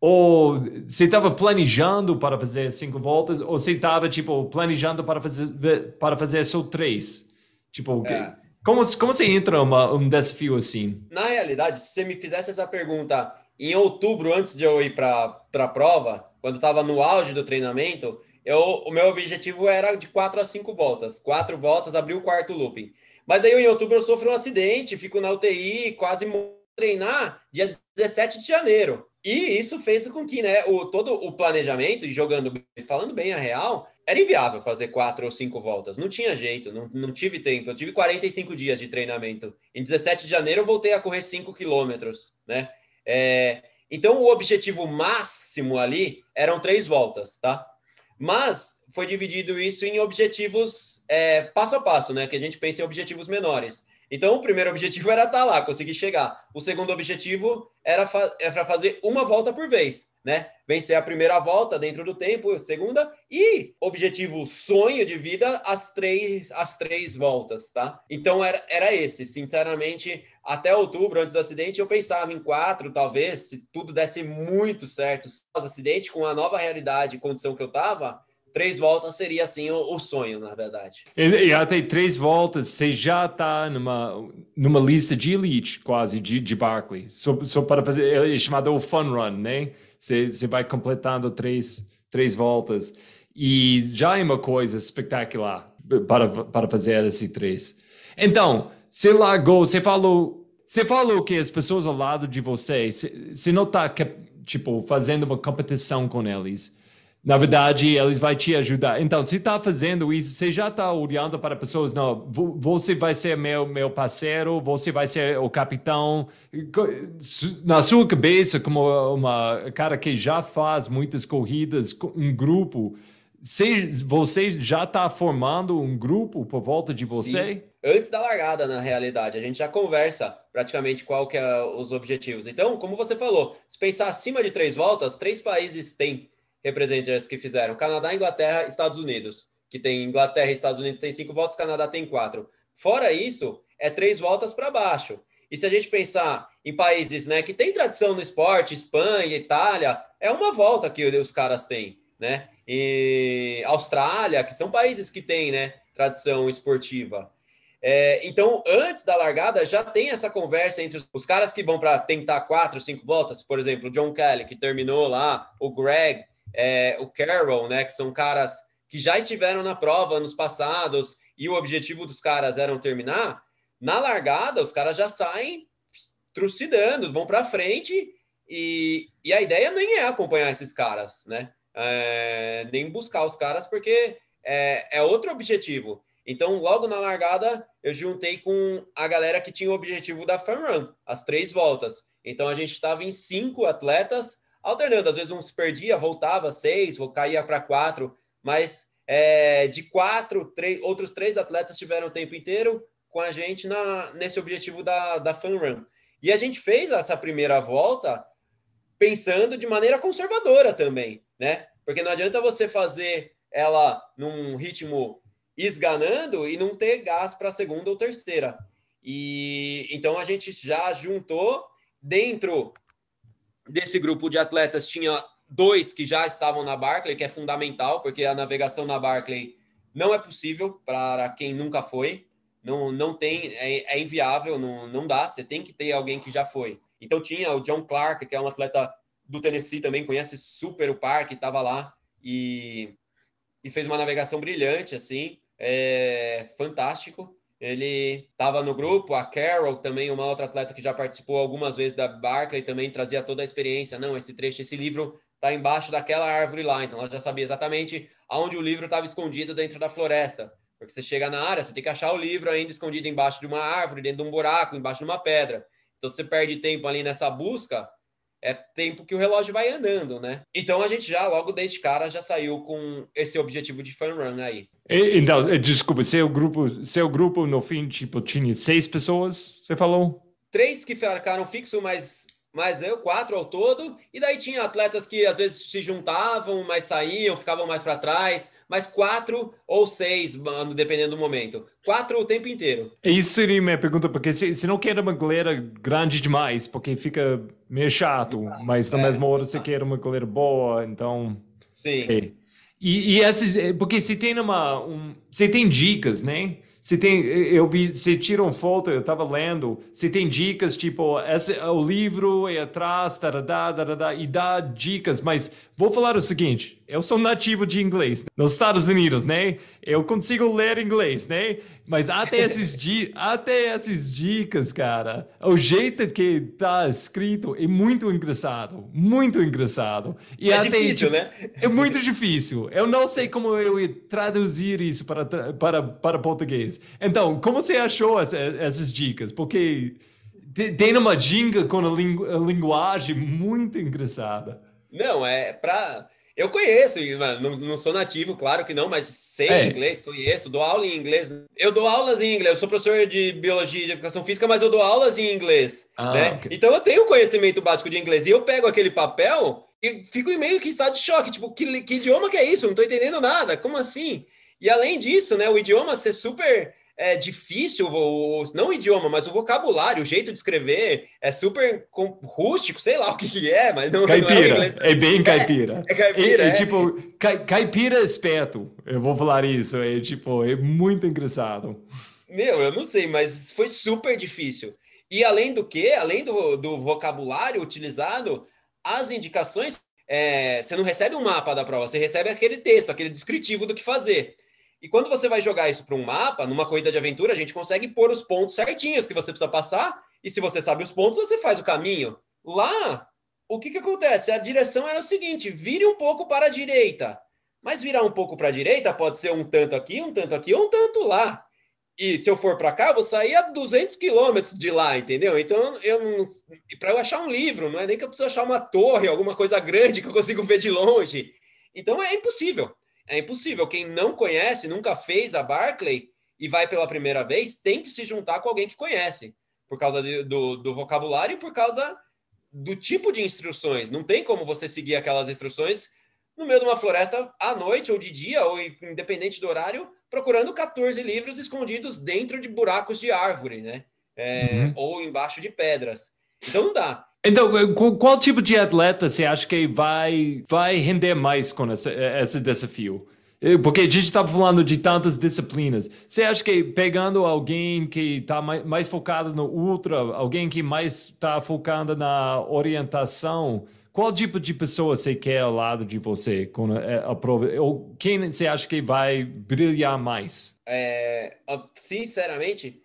ou você estava planejando para fazer cinco voltas, ou você estava, tipo, planejando para fazer, para fazer só três? Tipo, é. como, como você entra uma, um desafio assim? Na realidade, se você me fizesse essa pergunta em outubro, antes de eu ir para a prova, quando estava no auge do treinamento, eu, o meu objetivo era de quatro a cinco voltas. Quatro voltas, abrir o quarto looping. Mas aí, em outubro, eu sofro um acidente, fico na UTI, quase treinar dia 17 de janeiro. E isso fez com que né, o, todo o planejamento, e jogando falando bem a real, era inviável fazer quatro ou cinco voltas. Não tinha jeito, não, não tive tempo. Eu tive 45 dias de treinamento. Em 17 de janeiro, eu voltei a correr 5 quilômetros. Né? É, então, o objetivo máximo ali eram três voltas, tá? Mas foi dividido isso em objetivos é, passo a passo, né? Que a gente pensa em objetivos menores. Então, o primeiro objetivo era estar tá lá, conseguir chegar. O segundo objetivo era é para fazer uma volta por vez, né? Vencer a primeira volta dentro do tempo, segunda, e objetivo sonho de vida, as três, as três voltas, tá? Então, era, era esse. Sinceramente, até outubro, antes do acidente, eu pensava em quatro, talvez, se tudo desse muito certo, pós-acidente, com a nova realidade e condição que eu estava três voltas seria assim o, o sonho, na verdade. E, até três voltas, você já está numa, numa lista de elite, quase, de, de Barkley. Só, só para fazer, é, é chamado o fun run, né? Você, você vai completando três, três voltas. E já é uma coisa espetacular para, para fazer esse três. Então, você largou, você falou, você falou que as pessoas ao lado de você, você não está, tipo, fazendo uma competição com eles na verdade, eles vão te ajudar. Então, se está fazendo isso, você já está olhando para pessoas, não, você vai ser meu, meu parceiro, você vai ser o capitão. Na sua cabeça, como uma cara que já faz muitas corridas, um grupo, você já está formando um grupo por volta de você? Sim. Antes da largada, na realidade, a gente já conversa praticamente qual que é os objetivos. Então, como você falou, se pensar acima de três voltas, três países têm representantes que fizeram Canadá, Inglaterra, Estados Unidos, que tem Inglaterra e Estados Unidos tem cinco votos, Canadá tem quatro. Fora isso, é três voltas para baixo. E se a gente pensar em países né, que tem tradição no esporte, Espanha, Itália, é uma volta que os caras têm, né? E Austrália, que são países que têm né, tradição esportiva. É, então, antes da largada, já tem essa conversa entre os, os caras que vão para tentar quatro, cinco voltas, por exemplo, o John Kelly, que terminou lá, o Greg, é, o Carroll, né, que são caras que já estiveram na prova nos passados e o objetivo dos caras era terminar, na largada os caras já saem trucidando, vão para frente e, e a ideia nem é acompanhar esses caras, né? É, nem buscar os caras, porque é, é outro objetivo. Então, logo na largada, eu juntei com a galera que tinha o objetivo da Fan Run, as três voltas. Então, a gente estava em cinco atletas alternando. Às vezes um se perdia, voltava seis, ou caía para quatro, mas é, de quatro, três, outros três atletas tiveram o tempo inteiro com a gente na, nesse objetivo da, da Fun Run. E a gente fez essa primeira volta pensando de maneira conservadora também, né? Porque não adianta você fazer ela num ritmo esganando e não ter gás para a segunda ou terceira. E então a gente já juntou dentro desse grupo de atletas tinha dois que já estavam na Barclay, que é fundamental, porque a navegação na Barclay não é possível para quem nunca foi. Não, não tem, é, é inviável, não, não dá. Você tem que ter alguém que já foi. Então tinha o John Clark, que é um atleta do Tennessee também, conhece super o parque, estava lá e, e fez uma navegação brilhante, assim, é fantástico. Ele estava no grupo, a Carol também, uma outra atleta que já participou algumas vezes da barca e também trazia toda a experiência. Não, esse trecho, esse livro está embaixo daquela árvore lá, então ela já sabia exatamente aonde o livro estava escondido dentro da floresta. Porque você chega na área, você tem que achar o livro ainda escondido embaixo de uma árvore, dentro de um buraco, embaixo de uma pedra. Então você perde tempo ali nessa busca é tempo que o relógio vai andando, né? Então a gente já, logo desde cara, já saiu com esse objetivo de fun run aí. Então, desculpa, seu grupo, seu grupo no fim, tipo, tinha seis pessoas, você falou? Três que ficaram fixo, mas mas eu, quatro ao todo, e daí tinha atletas que às vezes se juntavam, mas saíam, ficavam mais para trás, mas quatro ou seis, dependendo do momento. Quatro o tempo inteiro. É isso seria minha pergunta, porque se, se não quer uma galera grande demais, porque fica meio chato, mas na é, mesma hora você quer uma galera boa, então. Sim. É. E, e essas, é, porque se tem uma. Um, você tem dicas, né? se tem, eu vi, se tiram foto, eu estava lendo, se tem dicas, tipo, esse, o livro é atrás, tarará, tarará, e dá dicas, mas Vou falar o seguinte: eu sou nativo de inglês né? nos Estados Unidos, né? Eu consigo ler inglês, né? Mas até esses, di até essas dicas, cara, o jeito que tá escrito é muito engraçado, muito engraçado. E é difícil, né? É muito difícil. Eu não sei como eu ia traduzir isso para, para, para português. Então, como você achou essa, essas dicas? Porque tem uma dinga com a, lingu a linguagem muito engraçada. Não, é para. Eu conheço, não, não, sou nativo, claro que não, mas sei é. inglês, conheço, dou aula em inglês. Eu dou aulas em inglês, eu sou professor de biologia e de educação física, mas eu dou aulas em inglês. Ah, né? okay. Então eu tenho conhecimento básico de inglês e eu pego aquele papel e fico meio que em estado de choque, tipo, que, que idioma que é isso? não estou entendendo nada, como assim? E além disso, né, o idioma ser super é difícil, o, não o idioma, mas o vocabulário, o jeito de escrever é super com, rústico, sei lá o que, que é, mas não, caipira, não é, é, bem é, caipira. É, é caipira, e, é. tipo, cai, caipira é esperto, eu vou falar isso, é tipo, é muito engraçado. Meu, eu não sei, mas foi super difícil. E além do que, além do, do vocabulário utilizado, as indicações, é, você não recebe um mapa da prova, você recebe aquele texto, aquele descritivo do que fazer. E quando você vai jogar isso para um mapa, numa corrida de aventura, a gente consegue pôr os pontos certinhos que você precisa passar. E se você sabe os pontos, você faz o caminho. Lá, o que, que acontece? A direção era o seguinte: vire um pouco para a direita. Mas virar um pouco para a direita pode ser um tanto aqui, um tanto aqui, um tanto lá. E se eu for para cá, eu vou sair a 200 quilômetros de lá, entendeu? Então, eu para eu achar um livro, não é nem que eu preciso achar uma torre, alguma coisa grande que eu consigo ver de longe. Então, é impossível. É impossível. Quem não conhece, nunca fez a Barclay e vai pela primeira vez, tem que se juntar com alguém que conhece, por causa de, do, do vocabulário e por causa do tipo de instruções. Não tem como você seguir aquelas instruções no meio de uma floresta à noite ou de dia, ou independente do horário, procurando 14 livros escondidos dentro de buracos de árvore, né? É, uhum. Ou embaixo de pedras. Então não dá. Então, eh, qual tipo de atleta você acha que vai, vai render mais com essa, eh, esse desafio? Eh, porque a gente estava falando de tantas disciplinas. Você acha que pegando alguém que está mais, mais focado no ultra, alguém que mais está focado na orientação, qual tipo de pessoa você quer ao lado de você a prova? Ou quem você acha que vai brilhar mais? É, sinceramente,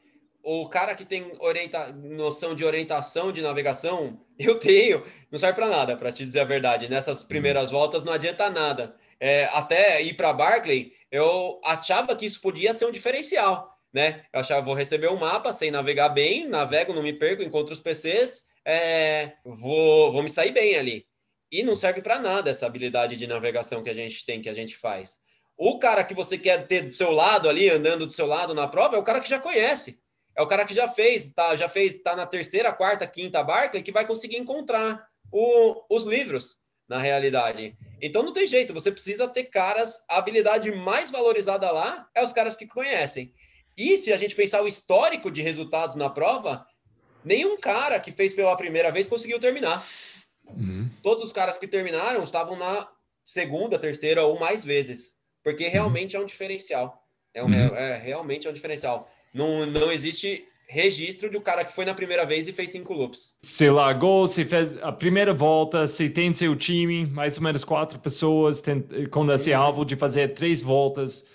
o cara que tem orienta... noção de orientação de navegação, eu tenho, não serve para nada, para te dizer a verdade. Nessas uhum. primeiras voltas não adianta nada. É, até ir para Barclay, eu achava que isso podia ser um diferencial, né? Eu achava vou receber um mapa sem navegar bem, navego, não me perco, encontro os PCs, é, vou, vou me sair bem ali. E não serve para nada essa habilidade de navegação que a gente tem, que a gente faz. O cara que você quer ter do seu lado ali, andando do seu lado na prova, é o cara que já conhece. É o cara que já fez, tá? Já fez, tá na terceira, quarta, quinta barca e que vai conseguir encontrar o, os livros na realidade. Então não tem jeito, você precisa ter caras, a habilidade mais valorizada lá é os caras que conhecem. E se a gente pensar o histórico de resultados na prova, nenhum cara que fez pela primeira vez conseguiu terminar. Uhum. Todos os caras que terminaram estavam na segunda, terceira ou mais vezes, porque uhum. realmente uhum. é um diferencial. É, um, uhum. é, é realmente é um diferencial. Não, não existe registro de um cara que foi na primeira vez e fez cinco loops. Se largou, se fez a primeira volta, se tem seu time, mais ou menos quatro pessoas, tem, quando esse é uhum. alvo de fazer três voltas.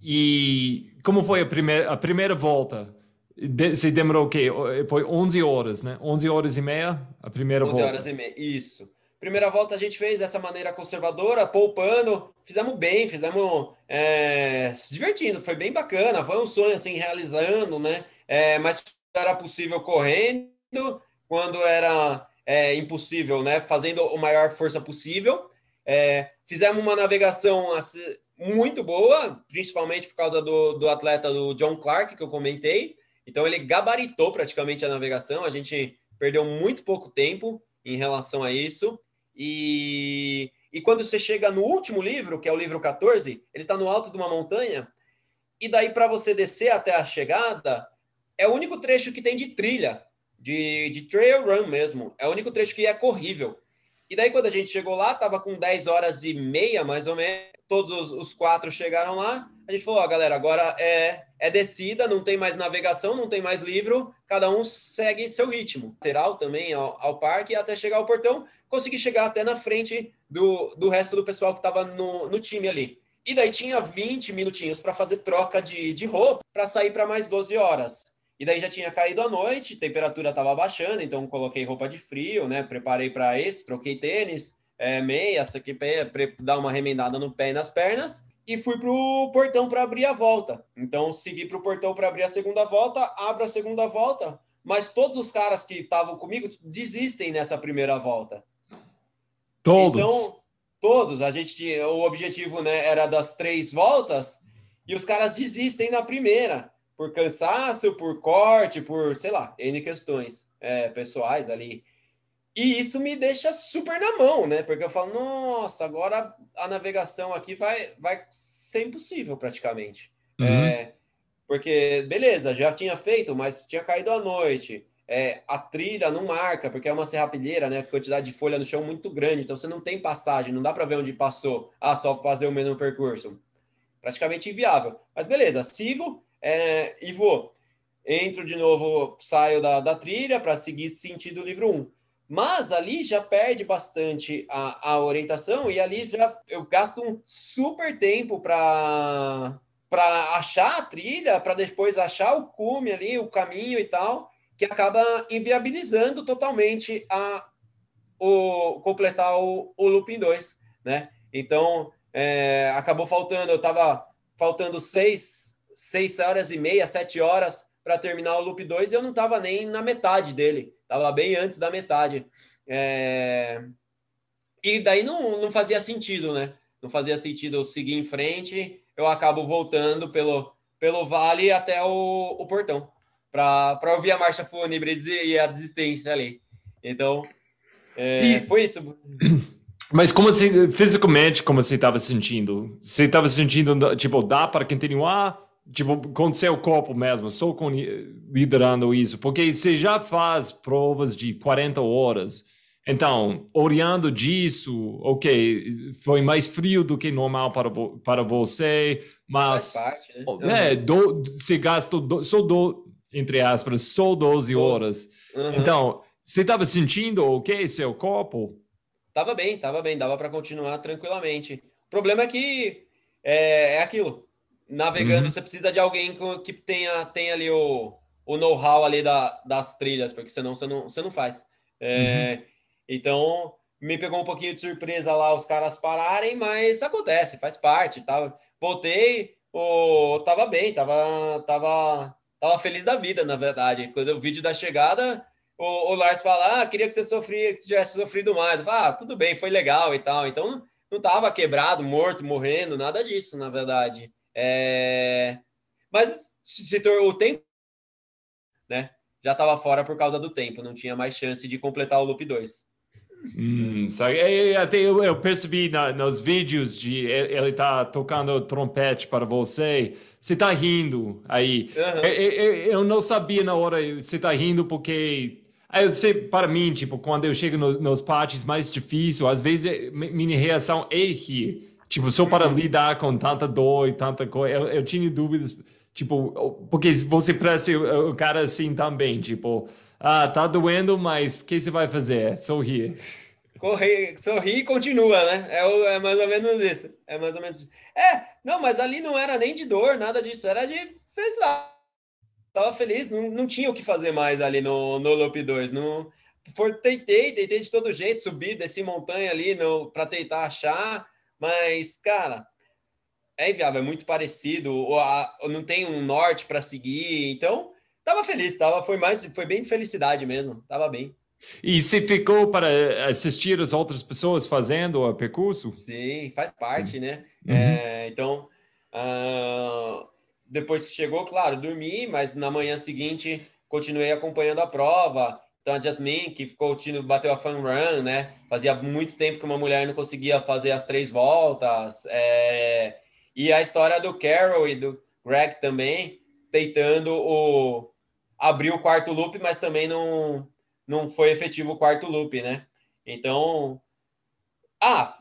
E como foi a primeira, a primeira volta? De, se demorou o quê? Foi 11 horas, né? 11 horas e meia a primeira 11 volta. 11 horas e meia, isso. Primeira volta a gente fez dessa maneira conservadora, poupando, fizemos bem, fizemos é, se divertindo, foi bem bacana, foi um sonho assim realizando, né? É, mas era possível correndo, quando era é, impossível, né? Fazendo o maior força possível. É, fizemos uma navegação assim, muito boa, principalmente por causa do, do atleta do John Clark que eu comentei. Então ele gabaritou praticamente a navegação, a gente perdeu muito pouco tempo em relação a isso. E, e quando você chega no último livro, que é o livro 14, ele está no alto de uma montanha, e daí para você descer até a chegada, é o único trecho que tem de trilha, de, de trail run mesmo. É o único trecho que é corrível. E daí, quando a gente chegou lá, tava com 10 horas e meia, mais ou menos. Todos os, os quatro chegaram lá. A gente falou: Ó, oh, galera, agora é é descida, não tem mais navegação, não tem mais livro, cada um segue seu ritmo. Lateral também ao, ao parque, até chegar ao portão, consegui chegar até na frente do, do resto do pessoal que estava no, no time ali. E daí tinha 20 minutinhos para fazer troca de, de roupa para sair para mais 12 horas. E daí já tinha caído a noite, temperatura estava baixando, então coloquei roupa de frio, né? Preparei para isso, troquei tênis, é, meia, essa aqui para dar uma remendada no pé e nas pernas e fui para o portão para abrir a volta. Então, segui para o portão para abrir a segunda volta, abro a segunda volta, mas todos os caras que estavam comigo desistem nessa primeira volta. Todos? Então, todos. A gente tinha, o objetivo né, era das três voltas e os caras desistem na primeira, por cansaço, por corte, por, sei lá, N questões é, pessoais ali. E isso me deixa super na mão, né? Porque eu falo, nossa, agora a navegação aqui vai, vai ser impossível praticamente. Uhum. É, porque, beleza, já tinha feito, mas tinha caído à noite. É, a trilha não marca, porque é uma serrapilheira, né? Quantidade de folha no chão muito grande, então você não tem passagem, não dá para ver onde passou. Ah, só fazer o mesmo percurso. Praticamente inviável. Mas beleza, sigo é, e vou. Entro de novo, saio da, da trilha para seguir sentido livro 1. Um. Mas ali já perde bastante a, a orientação e ali já eu gasto um super tempo para para achar a trilha, para depois achar o cume ali, o caminho e tal, que acaba inviabilizando totalmente a o completar o, o looping 2, né? Então, é, acabou faltando, eu tava faltando seis, seis horas e meia, sete horas para terminar o loop 2 e eu não tava nem na metade dele. Tava bem antes da metade. É... E daí não, não fazia sentido, né? Não fazia sentido eu seguir em frente. Eu acabo voltando pelo, pelo vale até o, o portão para ouvir a marcha fúnebre e a desistência ali. Então, é, e... foi isso. Mas como assim, fisicamente, como você estava sentindo? Você estava sentindo, tipo, dá para continuar? tipo, é com seu corpo mesmo, só com, liderando isso, porque você já faz provas de 40 horas. Então, olhando disso, ok, foi mais frio do que normal para, vo para você, mas. parte, né? Oh, é, do, você gastou do, só do, entre aspas, só 12 horas. Uhum. Então, você estava sentindo ok seu corpo? Tava bem, tava bem, dava para continuar tranquilamente. O problema é que é, é aquilo navegando, uhum. você precisa de alguém que tenha, tenha ali o, o know-how ali da, das trilhas, porque senão você não, você não faz. É, uhum. Então, me pegou um pouquinho de surpresa lá os caras pararem, mas acontece, faz parte. Tá? Voltei, oh, tava bem, tava, tava, tava feliz da vida, na verdade. Quando o vídeo da chegada, o, o Lars fala, ah, queria que você sofria, que tivesse sofrido mais. Eu falo, ah, tudo bem, foi legal e tal. Então, não tava quebrado, morto, morrendo, nada disso, na verdade. É... Mas se tornou o tempo, né? Já estava fora por causa do tempo, não tinha mais chance de completar o loop 2. Hum, é, é, eu, eu percebi na, nos vídeos de ele tá tocando trompete para você, você tá rindo aí. Uhum. Eu, eu, eu, não sabia na hora você tá rindo porque eu sei para mim tipo quando eu chego no, nos partes mais difíceis, às vezes é, minha reação é rir. Tipo, só para lidar com tanta dor e tanta coisa. Eu, eu tinha dúvidas, tipo, porque você parece o cara assim também, tipo, ah, tá doendo, mas o que você vai fazer? Sorrir. Correr, sorrir e continua, né? É, é mais ou menos isso. É mais ou menos isso. É, não, mas ali não era nem de dor, nada disso, era de pesar tava feliz, não, não tinha o que fazer mais ali no, no Loop 2. Não, for, tentei, tentei de todo jeito, subi, desse montanha ali para tentar achar, mas, cara, é inviável, é muito parecido, ou a, ou não tem um norte para seguir, então tava feliz, tava, foi mais, foi bem de felicidade mesmo, tava bem. E se ficou para eh, assistir as outras pessoas fazendo o percurso? Sim, faz parte, né? Uhum. É, então, uh, depois que chegou, claro, dormi, mas na manhã seguinte continuei acompanhando a prova então a Jasmine, que ficou bateu a fan run, né? Fazia muito tempo que uma mulher não conseguia fazer as três voltas. É... E a história do Carol e do Greg também, tentando o... abrir o quarto loop, mas também não, não foi efetivo o quarto loop, né? Então. Ah,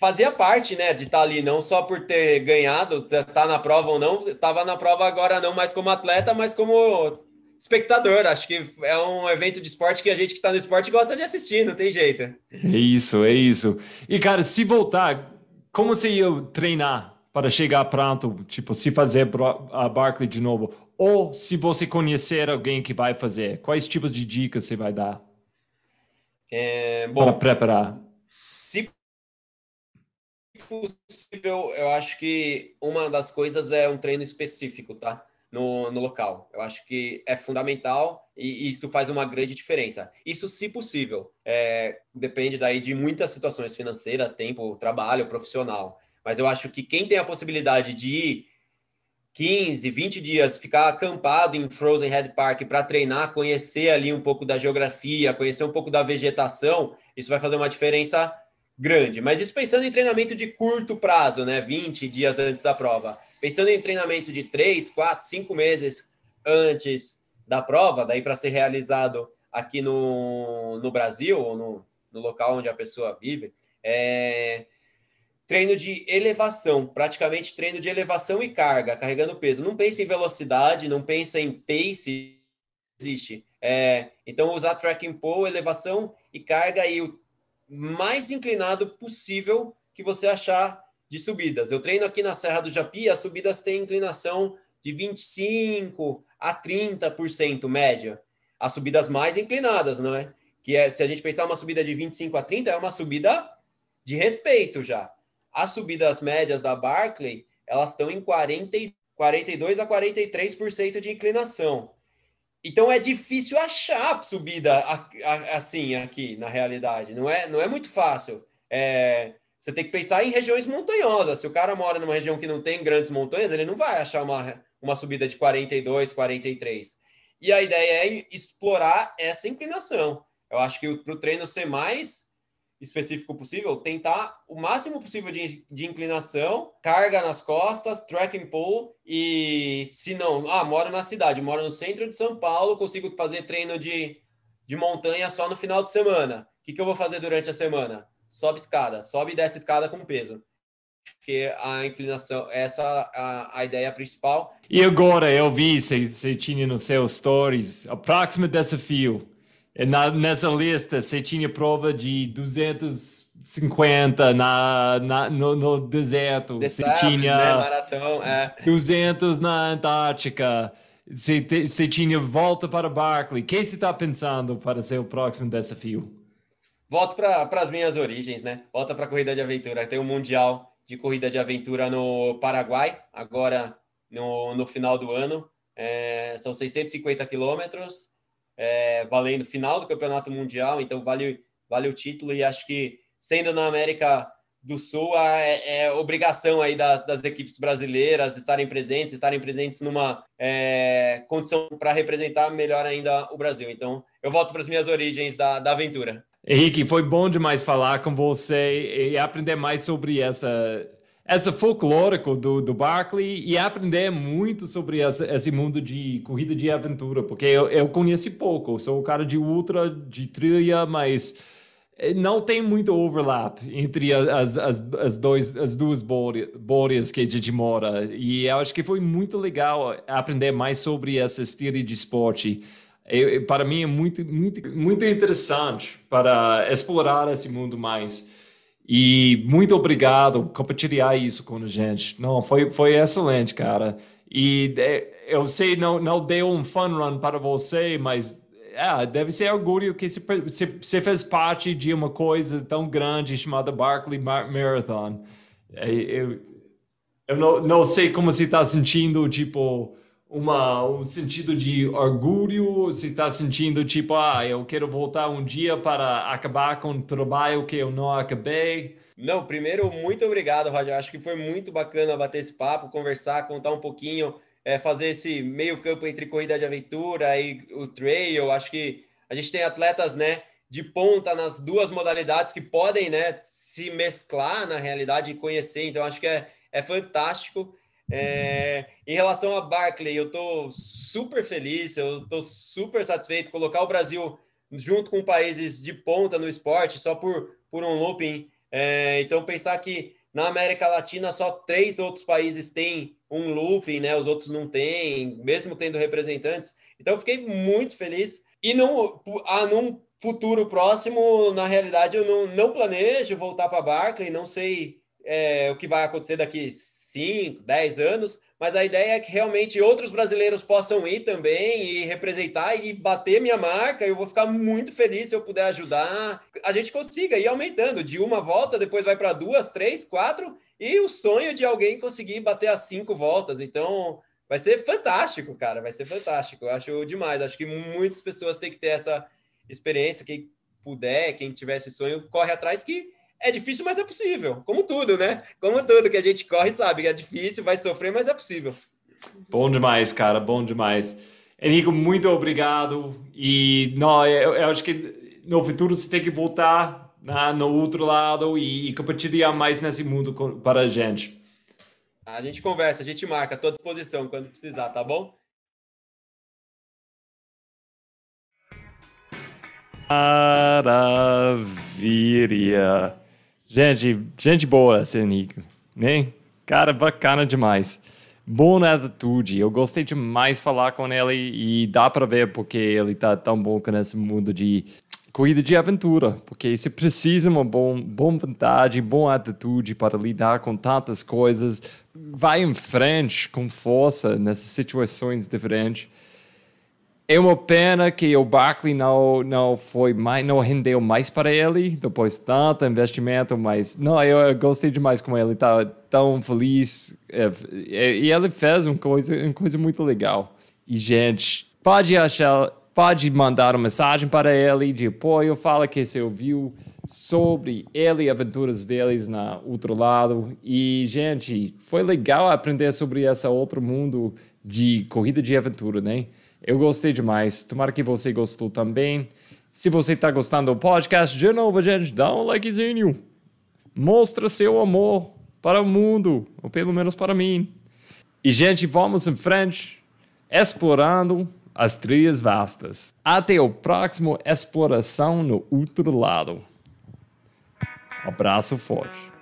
fazia parte, né, de estar tá ali, não só por ter ganhado, tá na prova ou não, tava na prova agora não mais como atleta, mas como espectador. Acho que é um evento de esporte que a gente que está no esporte gosta de assistir, não tem jeito. É isso, é isso. E, cara, se voltar, como você ia treinar para chegar pronto, tipo, se fazer a Barclay de novo? Ou se você conhecer alguém que vai fazer, quais tipos de dicas você vai dar? É, bom, para preparar. Se possível, eu acho que uma das coisas é um treino específico, tá? no, no local. Eu acho que é fundamental e, e isso faz uma grande diferença. Isso, se possível, é, depende daí de muitas situações financeira, tempo, trabalho, profissional. Mas eu acho que quem tem a possibilidade de ir 15, 20 dias, ficar acampado em Frozen Head Park para treinar, conhecer ali um pouco da geografia, conhecer um pouco da vegetação, isso vai fazer uma diferença grande. Mas isso pensando em treinamento de curto prazo, né? 20 dias antes da prova. Pensando em treinamento de três, quatro, cinco meses antes da prova, daí para ser realizado aqui no, no Brasil ou no, no local onde a pessoa vive, é, treino de elevação, praticamente treino de elevação e carga, carregando peso. Não pensa em velocidade, não pensa em pace, existe. É, então, usar track and pull, elevação e carga e o mais inclinado possível que você achar de subidas. Eu treino aqui na Serra do Japi, as subidas têm inclinação de 25 a 30% média. As subidas mais inclinadas, não é? Que é, se a gente pensar uma subida de 25 a 30, é uma subida de respeito já. As subidas médias da Barclay, elas estão em 40, 42 a 43% de inclinação. Então é difícil achar subida assim aqui na realidade. Não é, não é muito fácil. É, você tem que pensar em regiões montanhosas. Se o cara mora numa região que não tem grandes montanhas, ele não vai achar uma, uma subida de 42, 43. E a ideia é explorar essa inclinação. Eu acho que para o treino ser mais específico possível, tentar o máximo possível de, de inclinação, carga nas costas, track and pull e se não, ah, moro na cidade, moro no centro de São Paulo, consigo fazer treino de, de montanha só no final de semana. O que, que eu vou fazer durante a semana? sobe escada, sobe e desce escada com peso. Porque a inclinação, essa a, a ideia principal. E agora eu vi, você, tinha nos seus stories, o próximo desafio. É na, nessa lista, você tinha prova de 250 na, na no, no, deserto, você tinha né? Maratão, é. 200 na Antártica, você, você tinha volta para Barclay. O que você está pensando para ser o próximo desafio? volto para as minhas origens, né? Volta para a corrida de aventura. Tem o um Mundial de Corrida de Aventura no Paraguai, agora no, no final do ano. É, são 650 quilômetros, é, valendo final do Campeonato Mundial, então vale, vale o título. E acho que, sendo na América do Sul, é, é obrigação aí das, das, equipes brasileiras estarem presentes, estarem presentes numa é, condição para representar melhor ainda o Brasil. Então, eu volto para as minhas origens da, da aventura. Henrique, foi bom demais falar com você e aprender mais sobre essa essa folclórico do, do Barclay e aprender muito sobre essa, esse mundo de corrida de aventura, porque eu, eu conheci pouco, sou um cara de ultra, de trilha, mas eh, não tem muito overlap entre as, as, as, dois, as duas bolhas que a gente mora. E eu acho que foi muito legal aprender mais sobre essa estilo de esporte. É, é, para mim é muito, muito, muito interessante para explorar esse mundo mais. E muito obrigado por compartilhar isso com a gente. Não, foi, foi excelente, cara. E é, eu sei, não, não deu um fun run para você, mas é, deve ser orgulho que você fez parte de uma coisa tão grande chamada Barclay Marathon. É, eu, eu não, não sei como você está sentindo, tipo, uma, um sentido de orgulho, se está sentindo tipo, ah, eu quero voltar um dia para acabar com o trabalho que eu não acabei? Não, primeiro, muito obrigado, Roger. Acho que foi muito bacana bater esse papo, conversar, contar um pouquinho, é, fazer esse meio campo entre corrida de aventura e o trail. Acho que a gente tem atletas, né, de ponta nas duas modalidades que podem, né, se mesclar na realidade e conhecer. Então, acho que é, é fantástico. É, em relação a Barclay, eu estou super feliz, eu estou super satisfeito. Colocar o Brasil junto com países de ponta no esporte, só por, por um looping. É, então, pensar que na América Latina só três outros países têm um looping, né? Os outros não têm, mesmo tendo representantes. Então, fiquei muito feliz. E não, ah, num futuro próximo, na realidade, eu não, não planejo voltar para Barclay, não sei é, o que vai acontecer daqui 5, 10 anos, mas a ideia é que realmente outros brasileiros possam ir também e representar e bater minha marca. Eu vou ficar muito feliz se eu puder ajudar. A gente consiga ir aumentando de uma volta, depois vai para duas, três, quatro, e o sonho de alguém conseguir bater as cinco voltas. Então, vai ser fantástico, cara. Vai ser fantástico. Eu acho demais. Acho que muitas pessoas têm que ter essa experiência. Quem puder, quem tiver esse sonho, corre atrás que é difícil, mas é possível. Como tudo, né? Como tudo que a gente corre, sabe que é difícil, vai sofrer, mas é possível. Bom demais, cara, bom demais. Henrico, muito obrigado. E não, eu, eu acho que no futuro você tem que voltar na, no outro lado e, e compartilhar mais nesse mundo com, para a gente. A gente conversa, a gente marca, estou à disposição quando precisar, tá bom? Maravilha! Gente, gente boa, esse Nico, né? Cara bacana demais. Bom atitude, eu gostei demais falar com ele e dá para ver porque ele tá tão bom nesse mundo de corrida de aventura, porque você precisa uma bom, bom vontade, boa atitude para lidar com tantas coisas. Vai em frente com força nessas situações diferentes. É uma pena que o Barkley não, não foi mais, não rendeu mais para ele, depois de tanto investimento, mas não, eu, gostei demais como ele estava tá tão feliz. É, é, e, ele fez uma coisa, uma coisa muito legal. E, gente, pode achar, pode mandar uma mensagem para ele de apoio, fala que você ouviu sobre ele e aventuras deles na outro lado. E, gente, foi legal aprender sobre esse outro mundo de corrida de aventura, né? Eu gostei demais. Tomara que você gostou também. Se você está gostando do podcast, de novo, gente, dá um likezinho. Mostra seu amor para o mundo, ou pelo menos para mim. E, gente, vamos em frente explorando as trilhas vastas. Até o próximo Exploração no Outro Lado. Abraço forte.